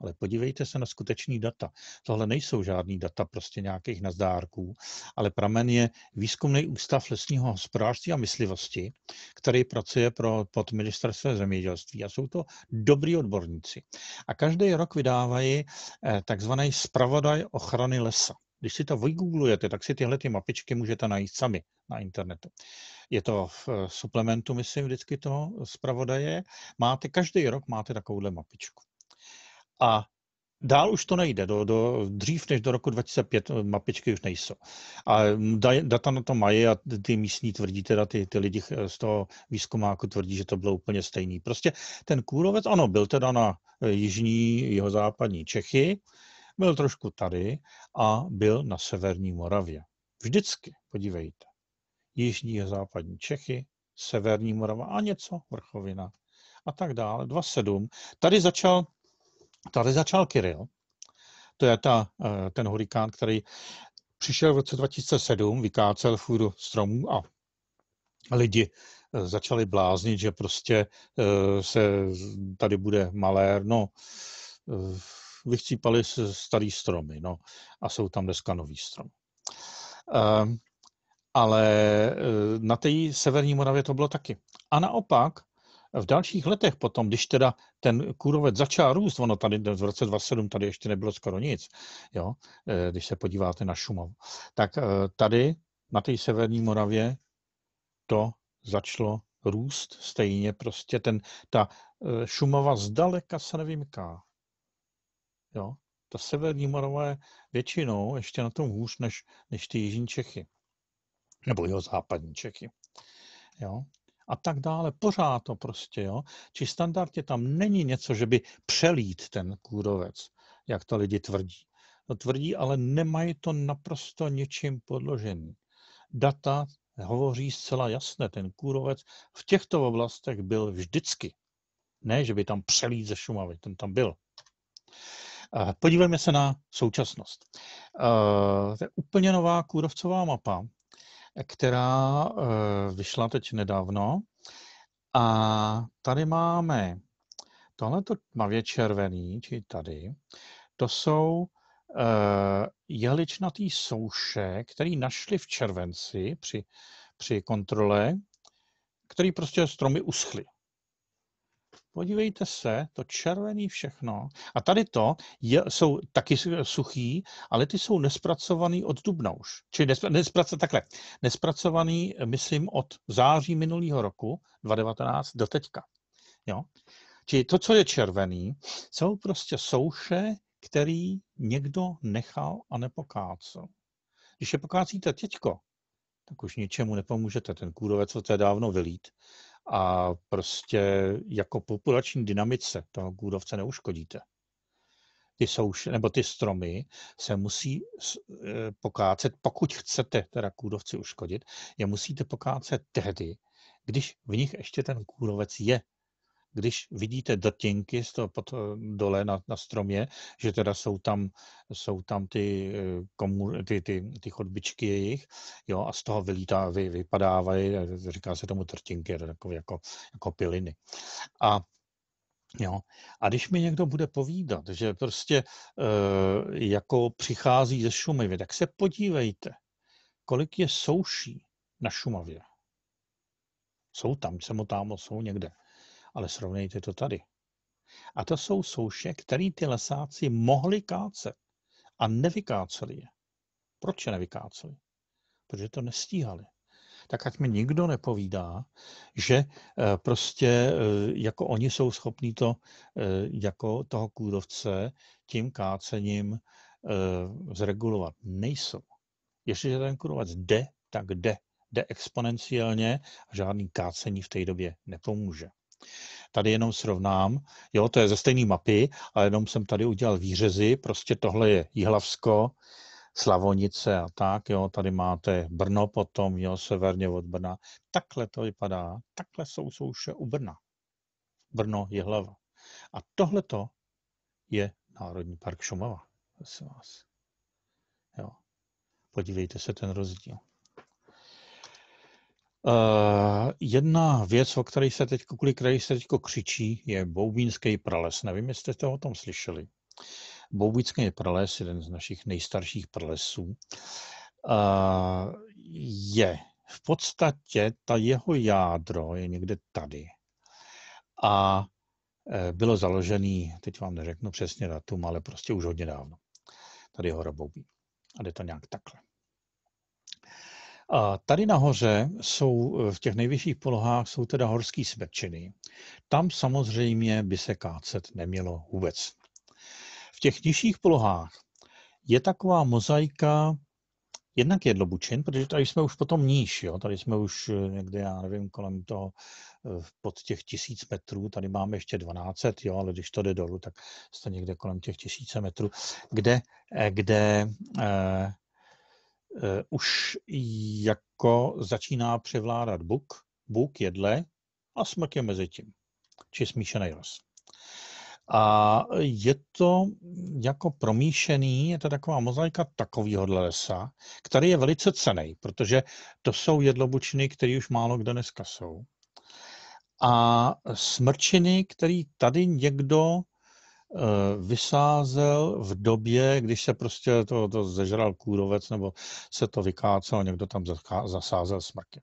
ale podívejte se na skutečný data. Tohle nejsou žádný data prostě nějakých nazdárků, ale pramen je výzkumný ústav lesního hospodářství a myslivosti, který pracuje pro, pod ministerstvem zemědělství a jsou to dobrý odborníci. A každý rok vydávají eh, takzvaný zpravodaj ochrany lesa. Když si to vygooglujete, tak si tyhle ty mapičky můžete najít sami na internetu. Je to v eh, suplementu, myslím, vždycky toho zpravodaje. Máte, každý rok máte takovouhle mapičku. A Dál už to nejde, do, do, dřív než do roku 2005 mapičky už nejsou. A data na to mají a ty místní tvrdí, teda ty, ty lidi z toho výzkumáku tvrdí, že to bylo úplně stejný. Prostě ten kůrovec, ano, byl teda na eh, jižní, jihozápadní Čechy, byl trošku tady a byl na severní Moravě. Vždycky, podívejte. Jižní a západní Čechy, severní Morava a něco, vrchovina a tak dále, 2.7. Tady začal Tady začal Kiril. To je ta, eh, ten hurikán, který přišel v roce 2007, vykácel fůr stromů a lidi eh, začali bláznit, že prostě eh, se tady bude malér. No, vychcípali starý stromy, no, a jsou tam dneska nový strom. Ehm, ale na té severní Moravě to bylo taky. A naopak v dalších letech potom, když teda ten kůrovec začal růst, ono tady v roce 27 tady ještě nebylo skoro nic, jo, eh, když se podíváte na Šumavu, tak eh, tady na té severní Moravě to začalo růst stejně, prostě ten, ta eh, Šumava zdaleka se nevymká. Jo? Ta severní Morava je většinou ještě na tom hůř než, než ty jižní Čechy. Nebo jeho západní Čechy. Jo? a tak dále. Pořád to prostě, jo. Či standardně tam není něco, že by přelít ten kůrovec, jak to lidi tvrdí. To tvrdí, ale nemají to naprosto něčím podložený. Data hovoří zcela jasné, ten kůrovec v těchto oblastech byl vždycky. Ne, že by tam přelít ze Šumavy, ten tam byl. Podívejme se na současnost. Eh, to je úplně nová kůrovcová mapa, která eh, vyšla teď nedávno. A tady máme tohleto tmavě červený, či tady, to jsou eh, jehličnatý souše, který našli v červenci při, při kontrole, který prostě stromy uschly. Podívejte se, to červený všechno. A tady to je, jsou taky suchý, ale ty jsou nespracovaný od dubna už. Čili nespracovaný, takhle, nespracovaný, myslím, od září minulého roku 2019 do teďka. Jo? Čili to, co je červený, jsou prostě souše, který někdo nechal a nepokácel. Když je pokácíte teďko, tak už ničemu nepomůžete. Ten kůrovec to je dávno vylít a prostě jako populační dynamice toho kůrovce neuškodíte. Ty souš, nebo ty stromy se musí e, pokácet, pokud chcete teda kůrovci uškodit, je musíte pokácet tehdy, když v nich ještě ten kůrovec je když vidíte drtinky z toho pod, dole na, na stromě, že teda jsou tam, jsou tam ty, eh, komu, ty, ty, ty chodbičky jejich, jo, a z toho vylítá, vy, vypadávají, říká se tomu drtinky, jako, jako, jako piliny. A Jo. A když mi někdo bude povídat, že prostě e, jako přichází ze Šumavy, tak se podívejte, kolik je souší na Šumavě. Jsou tam, samotámo jsou někde ale srovnejte to tady. A to jsou souše, které ty lesáci mohli kácet a nevykáceli je. Proč je nevykáceli? Protože to nestíhali. Tak ať mi nikdo nepovídá, že eh, prostě eh, jako oni jsou schopní to eh, jako toho kůrovce tím kácením zregulovat. Nejsou. Jestliže ten kůrovec jde, tak jde. Jde exponenciálně a žádný kácení v té době nepomůže. Tady jenom srovnám, jo, to je ze stejné mapy, ale jenom jsem tady udělal výřezy, prostě tohle je Jihlavsko, Slavonice a tak, jo, tady máte Brno potom, jo, severně od Brna. Takhle to vypadá, takhle jsou souše u Brna. Brno je hlava. A to je Národní park Šumava, prosím vás. Jo. Podívejte se ten rozdíl. Uh, jedna věc, o které se teď, kvůli které se teď křičí, je Boubínský prales. Nevím, jestli jste o tom slyšeli. Boubínský prales, jeden z našich nejstarších pralesů, uh, je v podstatě, ta jeho jádro je někde tady. A eh, bylo založený, teď vám neřeknu přesně datum, ale prostě už hodně dávno. Tady hora Boubín. A jde to nějak takhle. A tady nahoře jsou e, v těch nejvyšších polohách jsou teda horský smetčiny. Tam samozřejmě by se kácet nemělo vůbec. V těch nižších polohách je taková mozaika jednak jedlobučin, protože tady jsme už potom níž, jo? tady jsme už e, někde, já nevím, kolem toho e, pod těch tisíc metrů, tady máme ještě 12, jo, ale když to jde dolů, tak jste někde kolem těch tisíce metrů, kde, kde eh, Eh, už jako začíná převládat buk, buk jedle a smrk je mezi tím, či smíšený roz. A je to jako promíšený, je to taková mozaika takového lesa, který je velice cený, protože to jsou jedlobučiny, které už málo kde dneska jsou. A smrčiny, které tady někdo Eh, vysázel v době, když se prostě to, to zežral kůrovec nebo se to vykácelo, někdo tam zasázel smrky.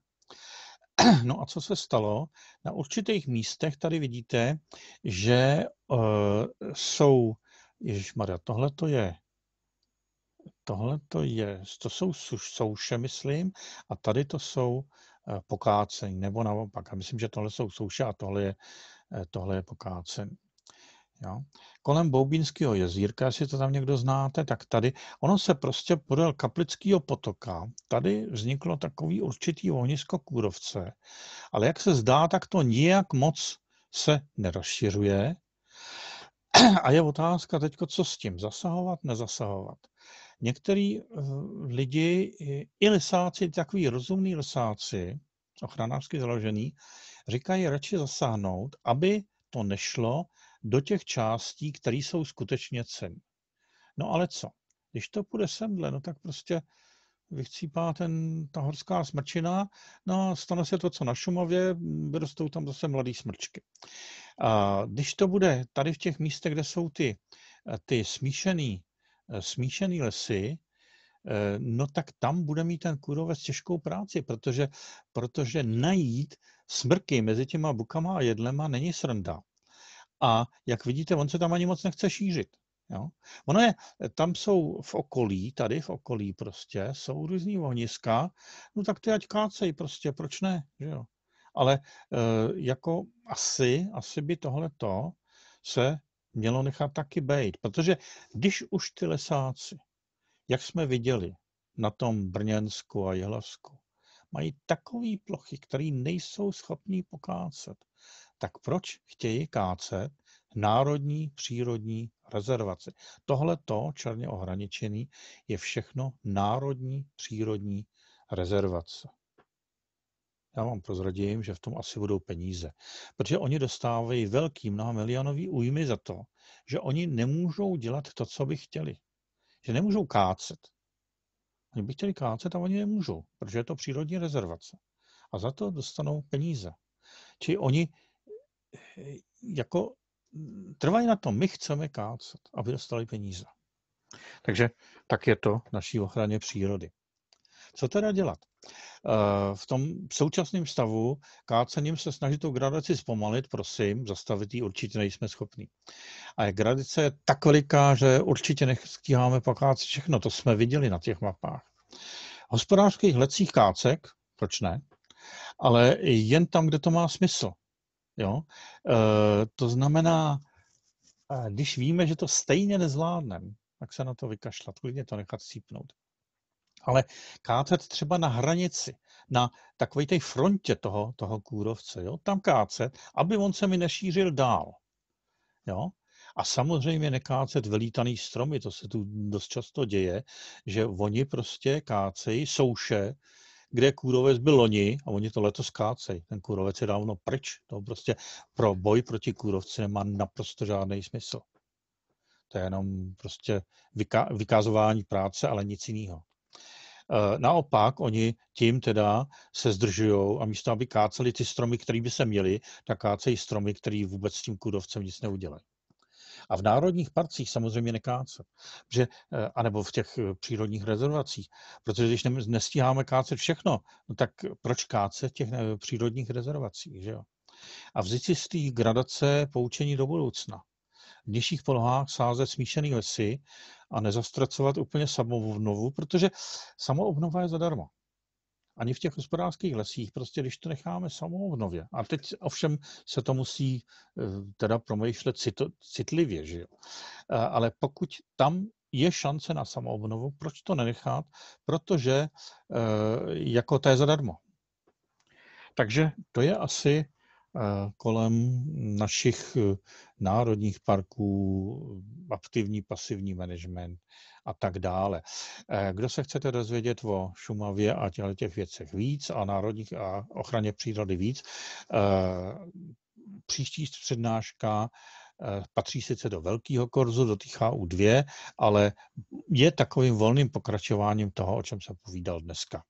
No a co se stalo? Na určitých místech tady vidíte, že uh, jsou, Maria, tohle to je, tohle to je, to jsou suš, souše, myslím, a tady to jsou uh, pokácení, nebo naopak. A myslím, že tohle jsou souše a tohle je, tohle je pokácení. Jo? Kolem Boubínského jezírka, jestli to tam někdo znáte, tak tady, ono se prostě podél Kaplického potoka, tady vzniklo takový určitý ohnisko kůrovce, ale jak se zdá, tak to nijak moc se nerozšiřuje. A je otázka teď, co s tím, zasahovat, nezasahovat. Některý eh, lidi, i lisáci, takový rozumní lisáci, ochranářsky založený, říkají radši zasáhnout, aby to nešlo do těch částí, které jsou skutečně cenné. No ale co? Když to půjde semhle, no tak prostě vychcípá ten, ta horská smrčina, no a stane se to, co na Šumavě, vyrostou tam zase mladý smrčky. A když to bude tady v těch místech, kde jsou ty, ty smíšený, smíšený lesy, eh, no tak tam bude mít ten kůrovec těžkou práci, protože, protože najít smrky mezi těma bukama a jedlema není srnda. A jak vidíte, on se tam ani moc nechce šířit. Jo? Ono je, tam jsou v okolí, tady v okolí prostě, jsou různý ohniska, no tak ty ať kácej prostě, proč ne, že jo? Ale e, jako asi, asi by to se mělo nechat taky bejt, protože když už ty lesáci, jak jsme viděli na tom Brněnsku a Jihlavsku, mají takové plochy, které nejsou schopní pokácet, tak proč chtějí kácet národní přírodní rezervaci? Tohle to černě ohraničený je všechno národní přírodní rezervace. Já vám prozradím, že v tom asi budou peníze. Protože oni dostávají velký mnohamilionový újmy za to, že oni nemůžou dělat to, co by chtěli. Že nemůžou kácet. Oni by chtěli kácet a oni nemůžou, protože je to přírodní rezervace. A za to dostanou peníze. Či oni Eh, jako mm, trvají na tom, my chceme kácet, aby dostali peníze. Takže tak je to naší ochraně přírody. Co teda dělat? Eh, v tom současném stavu kácením se snaží tu gradaci zpomalit, prosím, zastavit ji určitě nejsme schopni. A gradice je tak veliká, že určitě nestíháme pokácet všechno, to jsme viděli na těch mapách. Hospodářských lecích kácek, proč ne? Ale jen tam, kde to má smysl. Jo? E, to znamená, eh, když víme, že to stejně nezvládneme, tak se na to vykašlat, klidně to nechat sípnout. Ale kácet třeba na hranici, na takové té frontě toho, toho kůrovce, jo? tam kácet, aby on se mi nešířil dál. Jo? A samozřejmě nekácet vylítaný stromy, to se tu dost často děje, že oni prostě kácejí souše, kde kůrovec byl loni a oni to letos kácejí. Ten kůrovec je dávno pryč. To prostě pro boj proti kůrovci nemá naprosto žádný smysl. To je jenom prostě vyka- vykazování práce, ale nic jiného. Eh, naopak oni tím teda se zdržují a místo, aby káceli ty stromy, které by se měly, tak kácejí stromy, které vůbec s tím kůrovcem nic neudělají. A v národních parcích samozřejmě nekácet. Že, eh, anebo v těch eh, přírodních rezervacích. Protože když nestíháme kácet všechno, no tak proč kácet těch eh, přírodních rezervacích? Že jo? A vzít si z té gradace poučení do budoucna. V nižších polohách sázet smíšený lesy a nezastracovat úplně samoobnovu, protože samoobnova je zadarmo ani v těch hospodářských lesích, prostě když to necháme samou v nově. A teď ovšem se to musí eh, teda promýšlet cito, citlivě, že jo. Eh, ale pokud tam je šance na samoobnovu, proč to nenechat? Protože eh, jako to je zadarmo. Takže to je asi kolem našich e, národních parků, aktivní, pasivní management a tak dále. E, kdo se chcete dozvědět o Šumavě a těch věcech víc a národních a ochraně přírody víc, e, příští přednáška patří sice do velkého korzu, do těch HU2, ale je takovým volným pokračováním toho, o čem se povídal dneska.